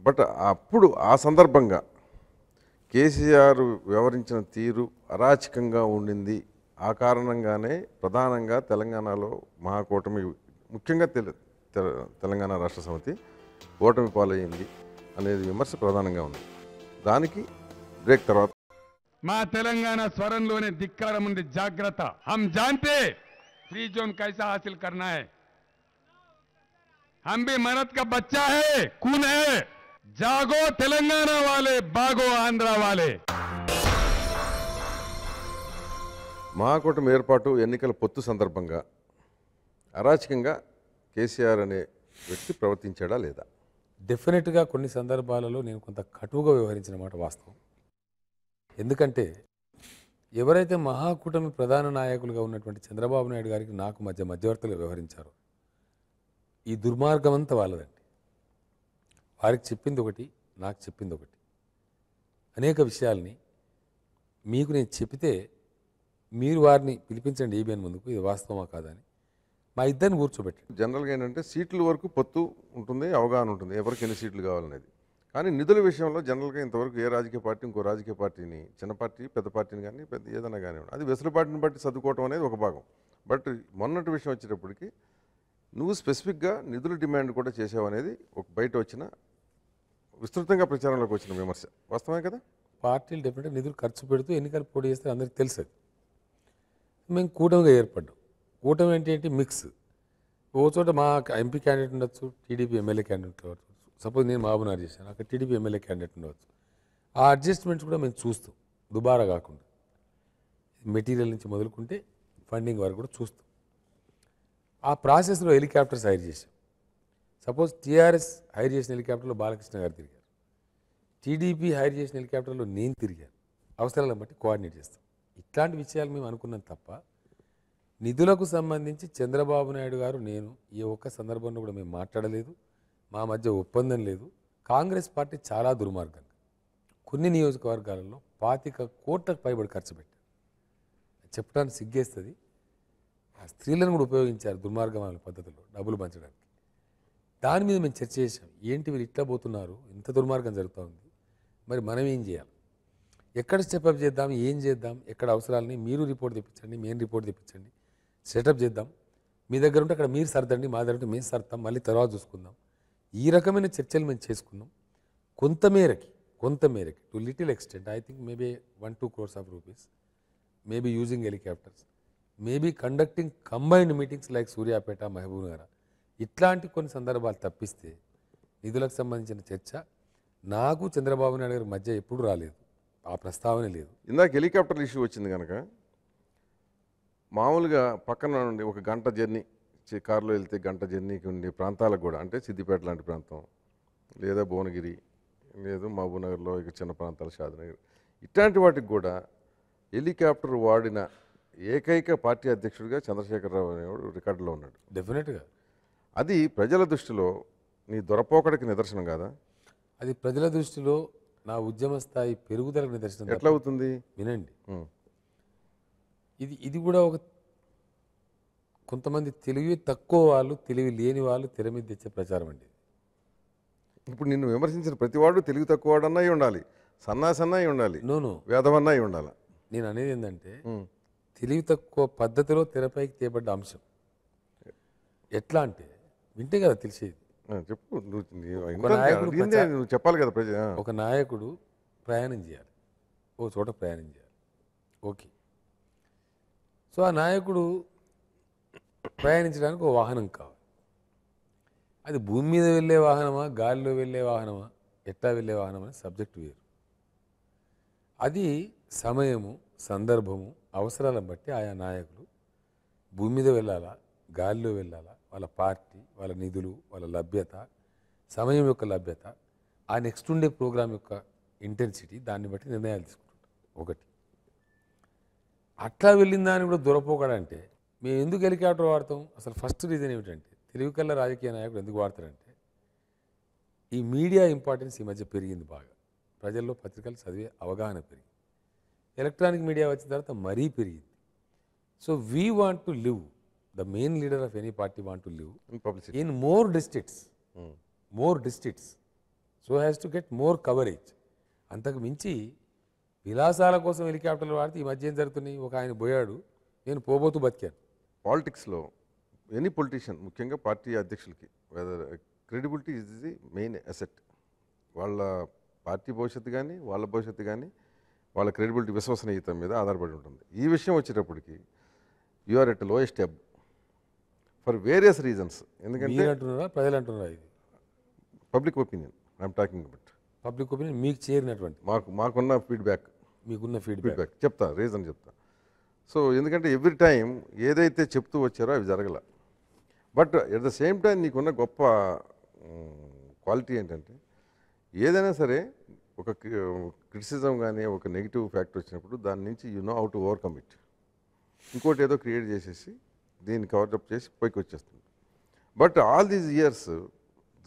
బట్ అప్పుడు ఆ సందర్భంగా కేసీఆర్ వ్యవహరించిన తీరు అరాచకంగా ఉండింది ఆ కారణంగానే ప్రధానంగా తెలంగాణలో మహాకూటమి ముఖ్యంగా తెలంగాణ రాష్ట్ర సమితి ఓటమి పాలయ్యింది అనేది విమర్శ ప్రధానంగా ఉంది దానికి బ్రేక్ తర్వాత మా తెలంగాణ స్వరంలోనే ధిక్కారం ఉంది జాగ్రత్త హమ్ జాంతే ఫ్రీ జోన్ కైసా హాసిల్ కర్నా హై హమ్ భీ మరత్ కా బచ్చా హే కూన్ హై జాగో తెలంగాణ వాలే బాగో ఆంధ్ర వాలే మహాకూటమి ఏర్పాటు ఎన్నికల పొత్తు సందర్భంగా అరాచకంగా కేసీఆర్ అనే వ్యక్తి ప్రవర్తించాడా లేదా డెఫినెట్గా కొన్ని సందర్భాలలో నేను కొంత కటువుగా వ్యవహరించిన మాట వాస్తవం ఎందుకంటే ఎవరైతే మహాకూటమి ప్రధాన నాయకులుగా ఉన్నటువంటి చంద్రబాబు నాయుడు గారికి నాకు మధ్య మధ్యవర్తులు వ్యవహరించారు ఈ దుర్మార్గం అంతా వాళ్ళదండి వారికి చెప్పింది ఒకటి నాకు చెప్పింది ఒకటి అనేక విషయాల్ని మీకు నేను చెప్తే మీరు వారిని పిలిపించండి ఏబిఎన్ ముందుకు ఇది వాస్తవమా కాదని మా ఇద్దరిని కూర్చోబెట్టండి జనరల్గా ఏంటంటే సీట్ల వరకు పొత్తు ఉంటుంది అవగాహన ఉంటుంది ఎవరికి ఎన్ని సీట్లు కావాలనేది కానీ నిధుల విషయంలో జనరల్గా ఇంతవరకు ఏ రాజకీయ పార్టీ ఇంకో రాజకీయ పార్టీని చిన్న పార్టీ పెద్ద పార్టీని కానీ పెద్ద ఏదైనా కానీ అది వెసులుబాటుని బట్టి చదువుకోవటం అనేది ఒక భాగం బట్ మొన్నటి విషయం వచ్చేటప్పటికి నువ్వు స్పెసిఫిక్గా నిధుల డిమాండ్ కూడా చేసావు అనేది ఒక బయట వచ్చిన విస్తృతంగా ప్రచారంలోకి వచ్చిన విమర్శ వాస్తవమే కదా పార్టీలు డెఫినెట్గా నిధులు ఖర్చు పెడుతూ ఎన్నికలు పోటీ చేస్తే అందరికీ తెలుసు మేము కూటమిగా ఏర్పడ్డాం కూటమి అంటే ఏంటి మిక్స్ ఓ చోట మా ఎంపీ క్యాండిడేట్ ఉండొచ్చు టీడీపీ ఎమ్మెల్యే క్యాండిడేట్ ఉండవచ్చు సపోజ్ నేను మహబూబ్నగర్ చేశాను అక్కడ టీడీపీ ఎమ్మెల్యే క్యాండిడేట్ ఉండవచ్చు ఆ అడ్జస్ట్మెంట్స్ కూడా మేము చూస్తాం దుబారా కాకుండా మెటీరియల్ నుంచి మొదలుకుంటే ఫండింగ్ వరకు కూడా చూస్తాం ఆ ప్రాసెస్లో హెలికాప్టర్స్ హైర్ చేసాం సపోజ్ టీఆర్ఎస్ హైర్ చేసిన హెలికాప్టర్లో బాలకృష్ణ గారు తిరిగారు టీడీపీ హైర్ చేసిన హెలికాప్టర్లో నేను తిరిగాను అవసరాలను బట్టి కోఆర్డినేట్ చేస్తాం ఇట్లాంటి విషయాలు మేము అనుకున్నాం తప్ప నిధులకు సంబంధించి చంద్రబాబు నాయుడు గారు నేను ఏ ఒక్క సందర్భంలో కూడా మేము మాట్లాడలేదు మా మధ్య ఒప్పందం లేదు కాంగ్రెస్ పార్టీ చాలా దుర్మార్గంగా కొన్ని నియోజకవర్గాలలో పాతిక కోట్లకు పైబడి ఖర్చు పెట్టారు చెప్పడానికి సిగ్గేస్తుంది ఆ స్త్రీలను కూడా ఉపయోగించారు దుర్మార్గమైన పద్ధతిలో డబ్బులు పంచడానికి దాని మీద మేము చర్చ చేసాం ఏంటి వీళ్ళు ఇట్లా పోతున్నారు ఇంత దుర్మార్గం జరుగుతూ ఉంది మరి మనం ఏం చేయాలి ఎక్కడ స్టెప్అప్ చేద్దాం ఏం చేద్దాం ఎక్కడ అవసరాలని మీరు రిపోర్ట్ తెప్పించండి మేము రిపోర్ట్ తెప్పించండి సెటప్ చేద్దాం మీ దగ్గర ఉంటే అక్కడ మీరు సర్దండి మా దగ్గర ఉంటే మేము సర్దాం మళ్ళీ తర్వాత చూసుకుందాం ఈ రకమైన చర్చలు మేము చేసుకున్నాం కొంతమేరకి కొంతమేరకి to little extent I think maybe one two crores of rupees maybe using helicopters maybe conducting combined meetings like Suryapet Mahbubnagar ఇట్లాంటి కొన్ని సందర్భాలు తప్పిస్తే నిధులకు సంబంధించిన చర్చ నాకు చంద్రబాబు నాయుడు గారి మధ్య ఎప్పుడు రాలేదు ఆ ప్రస్తావన లేదు ఇందాక హెలికాప్టర్ ఇష్యూ వచ్చింది కనుక మామూలుగా పక్కన నుండి ఒక గంట జర్నీ కారులో వెళ్తే గంట జర్నీకి ఉండే ప్రాంతాలకు కూడా అంటే సిద్దిపేట లాంటి ప్రాంతం లేదా భువనగిరి లేదు మహబూబ్నగర్లో ఇక చిన్న ప్రాంతాలు షాద్నగర్ ఇట్లాంటి వాటికి కూడా హెలికాప్టర్ వాడిన ఏకైక పార్టీ అధ్యక్షుడిగా చంద్రశేఖరరావు అనేవాడు రికార్డులో ఉన్నాడు డెఫినెట్గా అది ప్రజల దృష్టిలో నీ దొరపోకడికి నిదర్శనం కాదా అది ప్రజల దృష్టిలో నా ఉద్యమ స్థాయి పెరుగుదలకు నిదర్శనం ఎట్లా అవుతుంది వినండి ఇది ఇది కూడా ఒక కొంతమంది తెలివి తక్కువ వాళ్ళు తెలివి లేని వాళ్ళు తెర మీద తెచ్చే ప్రచారం అండి ఇప్పుడు నిన్ను విమర్శించిన ప్రతివాడు తెలివి తక్కువవాడన్నా అయి ఉండాలి సన్నాసన్నా అయి ఉండాలి నూను వేదవన్నా ఉండాలి నేను అనేది ఏంటంటే తెలివి తక్కువ పద్ధతిలో తెరపైకి తేబడ్డ అంశం ఎట్లా అంటే వింటే కదా తెలిసేది చెప్పు నువ్వు చెప్పాలి కదా ప్రజ ఒక నాయకుడు ప్రయాణం చేయాలి ఓ చోట ప్రయాణం చేయాలి ఓకే సో ఆ నాయకుడు ప్రయాణించడానికి ఒక వాహనం కావాలి అది భూమి మీద వెళ్ళే వాహనమా గాలిలో వెళ్ళే వాహనమా ఎట్లా వెళ్ళే వాహనమా సబ్జెక్ట్ వేరు అది సమయము సందర్భము అవసరాలను బట్టి ఆయా నాయకులు భూమి మీద వెళ్ళాలా గాలిలో వెళ్ళాలా వాళ్ళ పార్టీ వాళ్ళ నిధులు వాళ్ళ లభ్యత సమయం యొక్క లభ్యత ఆ నెక్స్ట్ ఉండే ప్రోగ్రాం యొక్క ఇంటెన్సిటీ దాన్ని బట్టి నిర్ణయాలు తీసుకుంటుంటాం ఒకటి అట్లా వెళ్ళిన దాన్ని కూడా దూరపోకడంటే మేము ఎందుకు హెలికాప్టర్ వాడతాం అసలు ఫస్ట్ రీజన్ ఏమిటంటే తెలుగు కల్లా రాజకీయ నాయకుడు ఎందుకు వాడతారంటే ఈ మీడియా ఇంపార్టెన్స్ ఈ మధ్య పెరిగింది బాగా ప్రజల్లో పత్రికలు చదివే అవగాహన పెరిగింది ఎలక్ట్రానిక్ మీడియా వచ్చిన తర్వాత మరీ పెరిగింది so we want to live the main leader of any party want to leave in publicity more more hmm. More mm. So has to get more coverage అంతకు మించి విలాసాల కోసం హెలికాప్టర్లు వాడితే ఈ మధ్య ఏం జరుగుతున్నాయి ఒక ఆయన పోయాడు నేను పోబోతూ బతికాను పాలిటిక్స్లో ఎనీ పొలిటీషియన్ ముఖ్యంగా పార్టీ అధ్యక్షులకి credibility is the main asset వాళ్ళ పార్టీ భవిష్యత్తు కానీ వాళ్ళ భవిష్యత్తు కానీ వాళ్ళ క్రెడిబిలిటీ విశ్వసనీయత మీద ఆధారపడి ఉంటుంది ఈ విషయం వచ్చేటప్పటికి you are at lowest ebb for various reasons ఎందుకంటే ఇది public opinion I'm talking about public opinion మీకు చేరినటువంటి మాకు మాకున్న ఫీడ్బ్యాక్ మీకున్న ఫీడ్బ్యాక్ చెప్తా రీజన్ చెప్తా సో ఎందుకంటే ఎవ్రీ టైం ఏదైతే చెప్తూ వచ్చారో అవి జరగల but at the same time నీకున్న గొప్ప క్వాలిటీ ఏంటంటే ఏదైనా సరే ఒక క్రిటిసిజం కానీ ఒక నెగిటివ్ ఫ్యాక్ట్ వచ్చినప్పుడు దాని నుంచి you know how to overcome it ఇంకోటి ఏదో క్రియేట్ చేసేసి దీన్ని కవర్అప్ చేసి పైకి వచ్చేస్తుంది బట్ ఆల్ దీస్ ఇయర్స్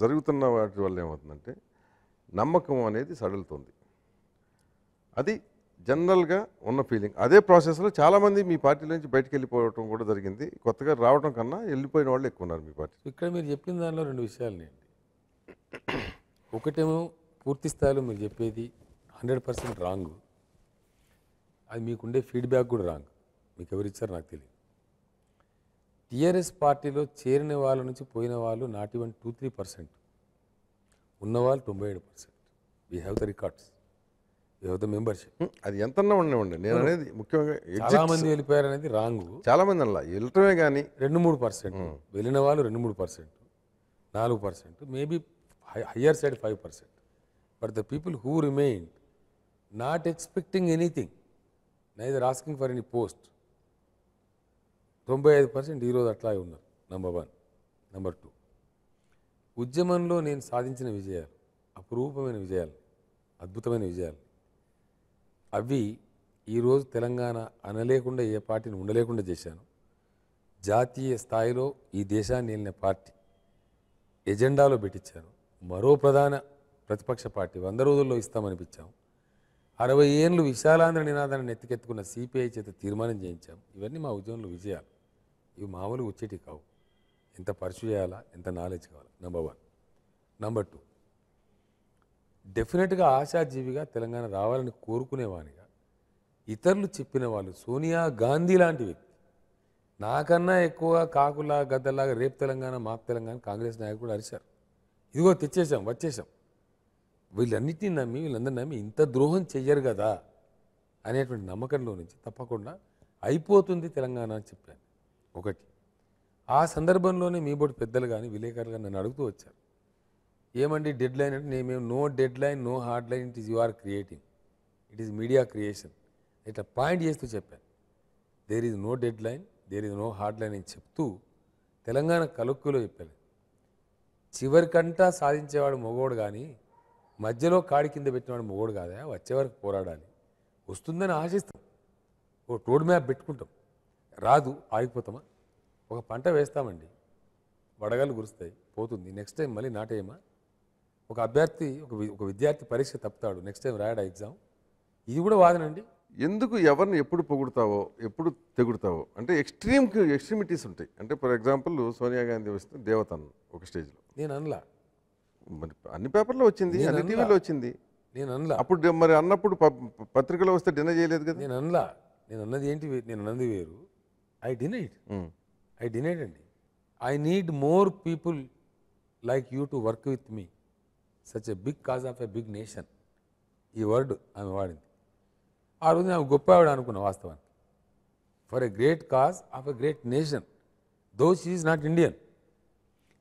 జరుగుతున్న వాటి వల్ల ఏమవుతుందంటే నమ్మకం అనేది సడలుతుంది అది జనరల్గా ఉన్న ఫీలింగ్ అదే ప్రాసెస్లో చాలామంది మీ పార్టీ నుంచి బయటకు వెళ్ళిపోవటం కూడా జరిగింది కొత్తగా రావడం కన్నా వెళ్ళిపోయిన వాళ్ళు ఎక్కువ ఉన్నారు మీ పార్టీ ఇక్కడ మీరు చెప్పిన దానిలో రెండు నేను ఒకటేమో పూర్తి స్థాయిలో మీరు చెప్పేది హండ్రెడ్ పర్సెంట్ రాంగ్ అది మీకుండే ఫీడ్బ్యాక్ కూడా రాంగ్ మీకు ఎవరిచ్చారో నాకు తెలియదు టీఆర్ఎస్ పార్టీలో చేరిన వాళ్ళ నుంచి పోయిన వాళ్ళు not even two three percent ఉన్నవాళ్ళు తొంభై ఏడు percent we have the records we have the membership అది ఎంత ఉండండి నేను అనేది ముఖ్యంగా చాలా మంది వెళ్ళిపోయారు అనేది రాంగ్ చాలా మంది అలా వెళ్ళటమే కానీ రెండు మూడు పర్సెంట్ వెళ్ళిన వాళ్ళు రెండు మూడు పర్సెంట్ నాలుగు percent maybe higher side five percent but the people who remain not expecting anything neither asking for any post తొంభై ఐదు పర్సెంట్ ఈరోజు అట్లాగే ఉన్నారు నెంబర్ వన్ నెంబర్ టూ ఉద్యమంలో నేను సాధించిన విజయాలు అపురూపమైన విజయాలు అద్భుతమైన విజయాలు అవి ఈరోజు తెలంగాణ అనలేకుండా ఏ పార్టీని ఉండలేకుండా చేశాను జాతీయ స్థాయిలో ఈ దేశాన్ని వెళ్ళిన పార్టీ ఎజెండాలో పెట్టించాను మరో ప్రధాన ప్రతిపక్ష పార్టీ వంద రోజుల్లో ఇస్తామనిపించాము అరవై ఏళ్ళు విశాలాంధ్ర నినాదాన్ని ఎత్తికెత్తుకున్న సిపిఐ చేత తీర్మానం చేయించాం ఇవన్నీ మా ఉద్యమంలో విజయాలు ఇవి మామూలు వచ్చేటివి కావు ఎంత పర్సూ చేయాలా ఎంత నాలెడ్జ్ కావాలా నెంబర్ వన్ నెంబర్ టూ డెఫినెట్గా ఆశాజీవిగా తెలంగాణ రావాలని కోరుకునేవానిగా ఇతరులు చెప్పిన వాళ్ళు సోనియా గాంధీ లాంటి వ్యక్తి నాకన్నా ఎక్కువగా కాకులా గద్దలాగా రేపు తెలంగాణ మాకు తెలంగాణ కాంగ్రెస్ నాయకులు అరిశారు ఇదిగో తెచ్చేసాం వచ్చేసాం వీళ్ళన్నింటినీ నమ్మి వీళ్ళందరినీ నమ్మి ఇంత ద్రోహం చెయ్యరు కదా అనేటువంటి నమ్మకంలో నుంచి తప్పకుండా అయిపోతుంది తెలంగాణ అని చెప్పాను ఒకటి ఆ సందర్భంలోనే మీ బోటి పెద్దలు కానీ విలేకరులు కానీ నన్ను అడుగుతూ వచ్చారు ఏమండి డెడ్ లైన్ అంటే నేను మేము no dead line no hard line it is you are creating it is media creation ఇట్లా పాయింట్ చేస్తూ చెప్పాను there is no dead line there is no hard line అని చెప్తూ తెలంగాణ కలుక్కులో చెప్పాను చివరికంటా సాధించేవాడు మొగోడు కానీ మధ్యలో కాడి కింద పెట్టినవాడు మొగోడు కాదా వచ్చే వరకు పోరాడాలి వస్తుందని ఆశిస్తాం ఓ రోడ్ మ్యాప్ పెట్టుకుంటాం రాదు ఆగిపోతామా ఒక పంట వేస్తామండి వడగాలు కురుస్తాయి పోతుంది నెక్స్ట్ టైం మళ్ళీ నాటేయమా ఒక అభ్యర్థి ఒక ఒక విద్యార్థి పరీక్ష తప్పుతాడు నెక్స్ట్ టైం రాయడా ఎగ్జామ్ ఇది కూడా వాదనండి ఎందుకు ఎవరిని ఎప్పుడు పొగుడతావో ఎప్పుడు తెగుడతావో అంటే ఎక్స్ట్రీమ్ ఎక్స్ట్రీమిటీస్ ఉంటాయి అంటే ఫర్ ఎగ్జాంపుల్ సోనియా గాంధీ వస్తే దేవతను ఒక స్టేజ్లో నేను అనలా మరి అన్ని పేపర్లో వచ్చింది అన్ని టీవీలో వచ్చింది నేను అనలా అప్పుడు మరి అన్నప్పుడు పత్రికలో వస్తే డిన్నర్ చేయలేదు కదా నేను అనలా నేను అన్నది ఏంటి నేను అన్నది వేరు ఐ డినైడ్ ఐ డినైడ్ అండి I need more people like you to work with me such a big cause of a big nation ఈ వర్డ్ ఆమె వాడింది ఆ రోజు ఆమె ఆవిడ అనుకున్నా వాస్తవానికి for a great cause of a great nation though she's not Indian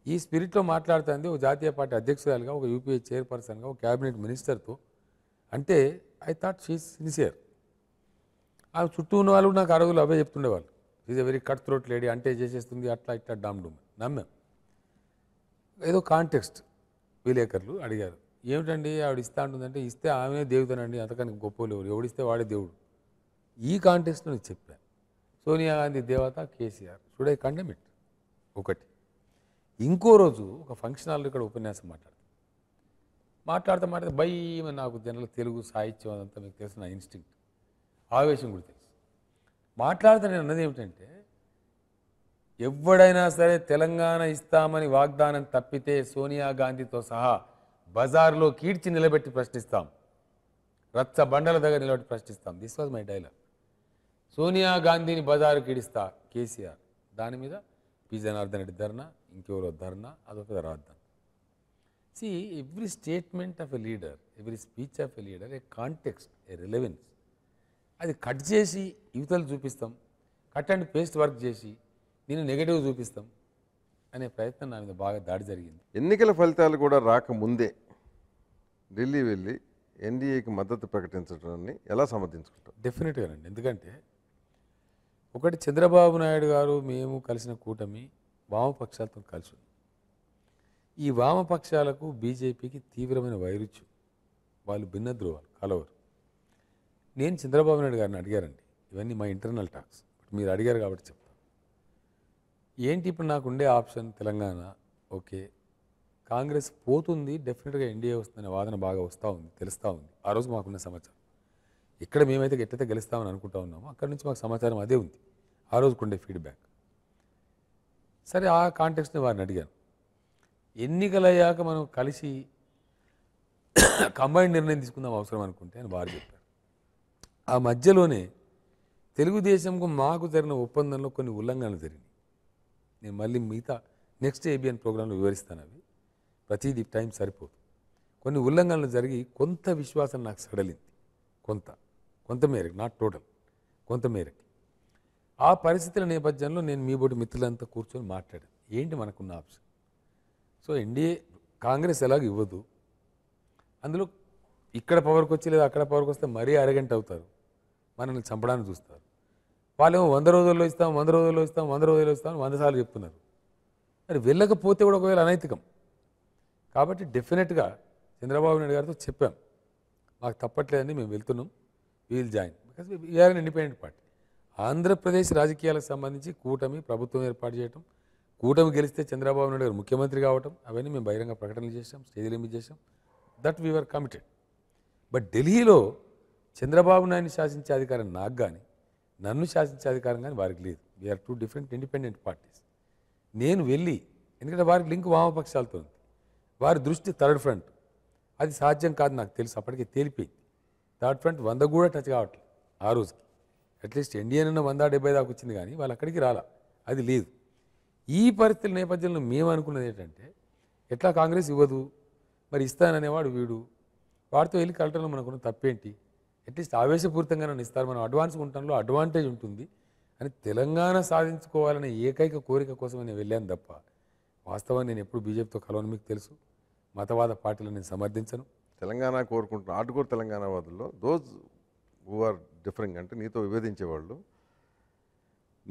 ఈ స్పిరిట్లో మాట్లాడుతుంది ఒక జాతీయ పార్టీ అధ్యక్షురాలుగా ఒక యూపీఏ చైర్పర్సన్గా ఒక క్యాబినెట్ మినిస్టర్తో అంటే ఐ థాట్ షీఈ్ సిన్సియర్ ఆమె చుట్టూ ఉన్న వాళ్ళు నాకు ఆ రోజులు అవే చెప్తుండేవాళ్ళు is a very cut throat lady అంటే చేసేస్తుంది అట్లా ఇట్లా డూమ్ నమ్మాం ఏదో కాంటెక్స్ట్ విలేకరులు అడిగారు ఏమిటండి ఆవిడ ఇస్తా ఉంటుందంటే ఇస్తే ఆమె దేవుతానండి అంతకని గొప్ప ఎవరు ఎవడిస్తే వాడే దేవుడు ఈ కాంటెక్స్ట్లో నేను చెప్పాను సోనియా గాంధీ దేవత కేసీఆర్ చూడే కండెమ్ ఇట్ ఒకటి ఇంకో రోజు ఒక ఫంక్షన్ హాల్లో ఇక్కడ ఉపన్యాసం మాట్లాడుతుంది మాట్లాడుతూ మాట్లాడితే భయమని నాకు జనరల్ తెలుగు సాహిత్యం అదంతా మీకు తెలిసిన ఇన్స్టింక్ట్ ఆవేశం కుడితే మాట్లాడుతూ నేను అన్నది ఏమిటంటే ఎవడైనా సరే తెలంగాణ ఇస్తామని వాగ్దానం తప్పితే సోనియా గాంధీతో సహా బజార్లో కీడ్చి నిలబెట్టి ప్రశ్నిస్తాం రచ్చ బండల దగ్గర నిలబెట్టి ప్రశ్నిస్తాం this was my dialogue Sonia గాంధీని బజారు కీడిస్తా కేసీఆర్ దాని మీద పి జనార్దన్ రెడ్డి ధర్నా ఇంకెవరో ధర్నా అదొక రాద్దాం see every statement of a leader every speech of a leader a context a relevance అది కట్ చేసి యువతలు చూపిస్తాం కట్ అండ్ పేస్ట్ వర్క్ చేసి దీన్ని నెగిటివ్ చూపిస్తాం అనే ప్రయత్నం నా మీద బాగా దాడి జరిగింది ఎన్నికల ఫలితాలు కూడా రాకముందే ఢిల్లీ వెళ్ళి ఎన్డీఏకి మద్దతు ప్రకటించడాన్ని ఎలా సమర్థించుకుంటాం డెఫినెట్గా అండి ఎందుకంటే ఒకటి చంద్రబాబు నాయుడు గారు మేము కలిసిన కూటమి వామపక్షాలతో కలిసి ఈ వామపక్షాలకు బీజేపీకి తీవ్రమైన వైరుధ్యం వాళ్ళు భిన్న ధ్రువాలు కలవరు నేను చంద్రబాబు నాయుడు గారిని అడిగారండి ఇవన్నీ మా ఇంటర్నల్ టాక్స్ మీరు అడిగారు కాబట్టి చెప్తాను ఏంటి ఇప్పుడు నాకు ఉండే ఆప్షన్ తెలంగాణ ఓకే కాంగ్రెస్ పోతుంది డెఫినెట్గా ఎన్డీఏ వస్తుందనే వాదన బాగా వస్తూ ఉంది తెలుస్తూ ఉంది ఆ రోజు మాకున్న సమాచారం ఇక్కడ మేమైతే గట్టయితే గెలుస్తామని అనుకుంటా ఉన్నామో అక్కడి నుంచి మాకు సమాచారం అదే ఉంది ఆ రోజుకుండే ఫీడ్బ్యాక్ సరే ఆ కాంటెక్స్ని వారిని అడిగాను ఎన్నికలయ్యాక మనం కలిసి కంబైన్ నిర్ణయం తీసుకుందాం అవసరం అనుకుంటే అని వారు చెప్పారు ఆ మధ్యలోనే తెలుగుదేశంకు మాకు జరిగిన ఒప్పందంలో కొన్ని ఉల్లంఘనలు జరిగినాయి నేను మళ్ళీ మిగతా నెక్స్ట్ ఏబిఎన్ ప్రోగ్రాంలో వివరిస్తాను అవి ప్రతిదీ టైం సరిపోదు కొన్ని ఉల్లంఘనలు జరిగి కొంత విశ్వాసం నాకు సడలింది కొంత కొంతమేరకు నాట్ టోటల్ కొంతమేరకు ఆ పరిస్థితుల నేపథ్యంలో నేను మీ బోటి మిత్రులంతా కూర్చొని మాట్లాడాను ఏంటి మనకున్న ఆప్షన్ సో ఎన్డీఏ కాంగ్రెస్ ఎలాగ ఇవ్వదు అందులో ఇక్కడ పవర్కి వచ్చి లేదా అక్కడ పవర్కి వస్తే మరీ అరగంట అవుతారు మనల్ని చంపడానికి చూస్తారు వాళ్ళేమో వంద రోజుల్లో ఇస్తాం వంద రోజుల్లో ఇస్తాం వంద రోజుల్లో ఇస్తాం వంద సార్లు చెప్తున్నారు మరి వెళ్ళకపోతే కూడా ఒకవేళ అనైతికం కాబట్టి డెఫినెట్గా చంద్రబాబు నాయుడు గారితో చెప్పాం మాకు తప్పట్లేదని మేము వెళ్తున్నాం wheel join because we are independent party Andhra Pradesh రాజకీయాలకు సంబంధించి కూటమి ప్రభుత్వం ఏర్పాటు చేయటం కూటమి గెలిస్తే చంద్రబాబు నాయుడు గారు ముఖ్యమంత్రి కావటం అవన్నీ మేము బహిరంగ ప్రకటనలు చేశాం స్టేజ్ ఏమి చేశాం దట్ వీఆర్ కమిటెడ్ బట్ ఢిల్లీలో చంద్రబాబు నాయుడిని శాసించే అధికారం నాకు కానీ నన్ను శాసించే అధికారం కానీ వారికి లేదు we're two different independent parties నేను వెళ్ళి ఎందుకంటే వారికి లింక్ వామపక్షాలతో ఉంది వారి దృష్టి థర్డ్ ఫ్రంట్ అది సాధ్యం కాదు నాకు తెలుసు అప్పటికే తేలిపోయింది థర్డ్ ఫ్రంట్ వంద కూడా టచ్ కావట్లేదు ఆ రోజుకి అట్లీస్ట్ ఇండియన్ నిన్న వంద డెబ్బై దాకా వచ్చింది కానీ వాళ్ళు అక్కడికి రాలా అది లేదు ఈ పరిస్థితుల నేపథ్యంలో మేము అనుకున్నది ఏంటంటే ఎట్లా కాంగ్రెస్ ఇవ్వదు మరి ఇస్తాననేవాడు వీడు వాడితో వెళ్ళి కలటంలో మనకున్న తప్పేంటి అట్లీస్ట్ ఆవేశపూరితంగా నన్ను ఇస్తారు మనం అడ్వాన్స్ ఉంటాను అడ్వాంటేజ్ ఉంటుంది అని తెలంగాణ సాధించుకోవాలనే ఏకైక కోరిక కోసం నేను వెళ్ళాను తప్ప వాస్తవాన్ని నేను ఎప్పుడు బీజేపీతో కలవని మీకు తెలుసు మతవాద పార్టీలను నేను సమర్థించను తెలంగాణ కోరుకుంటున్న ఆటుకోర్ తెలంగాణ వాదుల్లో దోస్ హూ ఆర్ డిఫరెంట్ అంటే నీతో విభేదించేవాళ్ళు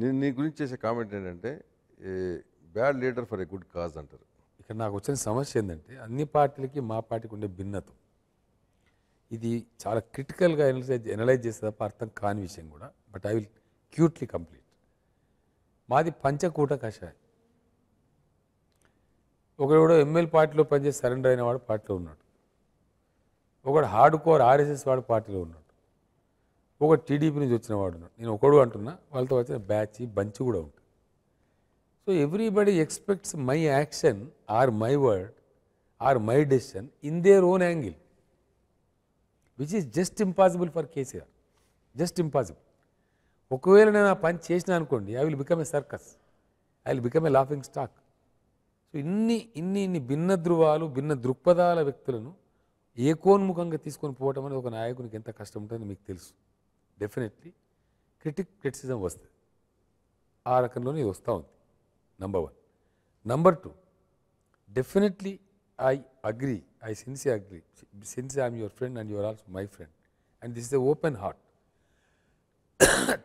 నేను నీ గురించి చేసే కామెంట్ ఏంటంటే bad leader for a good cause అంటారు ఇక్కడ నాకు వచ్చిన సమస్య ఏంటంటే అన్ని పార్టీలకి మా పార్టీకి ఉండే భిన్నత్వం ఇది చాలా క్రిటికల్గా ఎనలైజ్ ఎనలైజ్ చేస్తే తప్ప అర్థం కాని విషయం కూడా but I will quietly complete మాది పంచకూట కషాయం ఒకడు ఎమ్మెల్యే పార్టీలో పనిచేసి సరెండర్ అయిన వాడు పార్టీలో ఉన్నాడు ఒకడు హార్డ్ కోర్ ఆర్ఎస్ఎస్ వాడు పార్టీలో ఉన్నాడు ఒక టీడీపీ నుంచి వచ్చిన వాడు ఉన్నాడు నేను ఒకడు అంటున్నా వాళ్ళతో వచ్చిన బ్యాచ్ బంచ్ కూడా ఉంటుంది so everybody expects my action or my word or my decision in their own angle which is just impossible for KCR just impossible ఒకవేళ నేను ఆ పని చేసిన అనుకోండి I will become a circus I will become a laughing stock so ఇన్ని ఇన్ని ఇన్ని భిన్న ధృవాలు భిన్న దృక్పథాల వ్యక్తులను ఏకోన్ముఖంగా తీసుకొని పోవటం అనేది ఒక నాయకునికి ఎంత కష్టం ఉంటుందని మీకు తెలుసు డెఫినెట్లీ క్రిటిక్ క్రిటిసిజం వస్తుంది ఆ రకంలోనే ఇది వస్తూ ఉంది number one number two definitely I agree I sincerely agree, since I am friend and and you my friend and this the open heart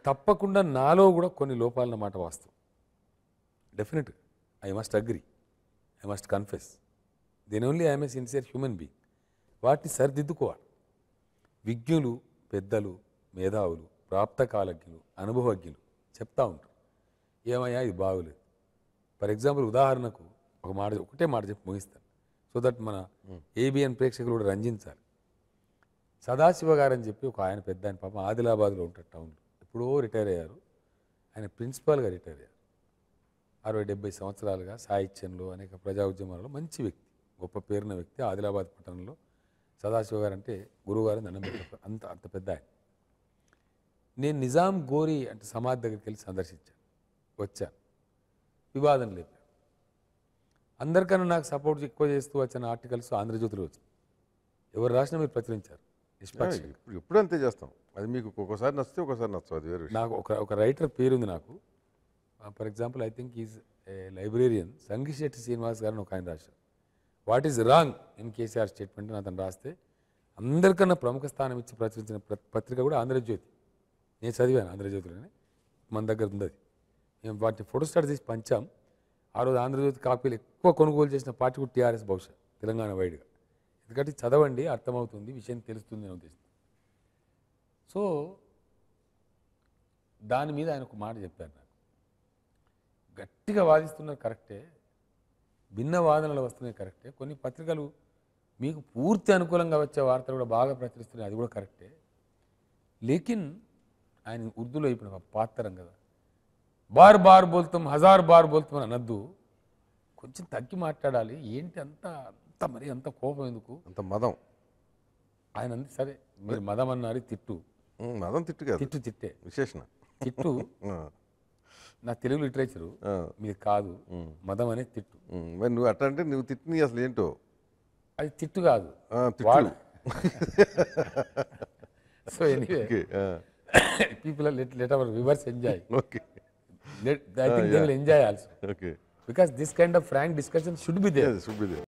తప్పకుండా నాలో కూడా కొన్ని లోపాలన్న మాట వాస్తవం definite I must agree I must confess దీని only I'm a sincere human being వాటిని సరిదిద్దుకోవాలి విజ్ఞులు పెద్దలు మేధావులు ప్రాప్తకాలజ్ఞులు అనుభవజ్ఞులు చెప్తా ఉంటారు ఏమయ్యా ఇది బాగులేదు ఫర్ ఎగ్జాంపుల్ ఉదాహరణకు ఒక మాట ఒకటే మాట చెప్పి ముగిస్తాను సో దట్ మన ఏబిఎన్ ప్రేక్షకులు కూడా రంజించాలి సదాశివ గారు అని చెప్పి ఒక ఆయన పెద్ద ఆయన పాపం ఆదిలాబాద్లో ఉంటారు టౌన్లో ఎప్పుడో రిటైర్ అయ్యారు ఆయన ప్రిన్సిపాల్గా రిటైర్ అయ్యారు అరవై డెబ్బై సంవత్సరాలుగా సాహిత్యంలో అనేక ప్రజా ఉద్యమాలలో మంచి వ్యక్తి గొప్ప పేరున్న వ్యక్తి ఆదిలాబాద్ పట్టణంలో సదాశివ గారు అంటే గురువుగారు దండం అంత అంత పెద్ద ఆయన నేను నిజాం గోరి అంటే సమాధి దగ్గరికి వెళ్ళి సందర్శించాను వచ్చాను వివాదం లేపాను అందరికన్నా నాకు సపోర్ట్ ఎక్కువ చేస్తూ వచ్చిన ఆర్టికల్స్ ఆంధ్రజ్యోతిలో వచ్చాయి ఎవరు రాసినా మీరు ప్రచురించారు ఇప్పుడు ఎప్పుడు అంతే చేస్తాం అది మీకు ఒక్కొక్కసారి నచ్చితే ఒకసారి నచ్చదు అది వేరే నాకు ఒక ఒక రైటర్ పేరుంది నాకు for example I think is a librarian Sangisetti Srinivas గారు ఒక ఆయన రాశారు what is wrong in KCR statement అతను రాస్తే అందరికన్నా ప్రముఖ స్థానం ఇచ్చి ప్రచురించిన పత్రిక కూడా ఆంధ్రజ్యోతి నేను చదివాను ఆంధ్రజ్యోతిలోనే మన దగ్గర ఉంది అది మేము వాటిని ఫోటో స్టార్ట్ తీసి పంచాం ఆ రోజు ఆంధ్రజ్యోతి కాపీలు ఎక్కువ కొనుగోలు చేసిన పార్టీ కూడా టీఆర్ఎస్ బహుశా తెలంగాణ వైడ్గా ఎందుకంటే చదవండి అర్థమవుతుంది విషయం తెలుస్తుంది అని ఉద్దేశం సో దాని మీద ఆయన ఒక మాట చెప్పారు నాకు గట్టిగా వాదిస్తున్నారు కరెక్టే భిన్న వాదనలు వస్తున్నాయి కరెక్టే కొన్ని పత్రికలు మీకు పూర్తి అనుకూలంగా వచ్చే వార్తలు కూడా బాగా ప్రచురిస్తున్నాయి అది కూడా కరెక్టే లేకిన్ ఆయన ఉర్దూలో ఇప్పుడు పాత్రం కదా బార్ బార్ బోల్తాం హజార్ బార్ బోల్తాం అని అనద్దు కొంచెం తగ్గి మాట్లాడాలి ఏంటి అంత అంత మరి అంత కోపం ఎందుకు అంత మదం ఆయన అంది సరే మీరు మదం అన్నారు తిట్టు మదం తిట్టు కాదు తిట్టు తిట్టే విశేషణ తిట్టు నా తెలుగు లిటరేచరు మీది కాదు మదం అనే తిట్టు మరి నువ్వు అట్లా అంటే నువ్వు తిట్టింది అసలు ఏంటో అది తిట్టు కాదు so anyway people let let our viewers enjoy okay I ah, think yeah. they will enjoy also. Okay. Because this kind of frank discussion should be there. Yes, should be there.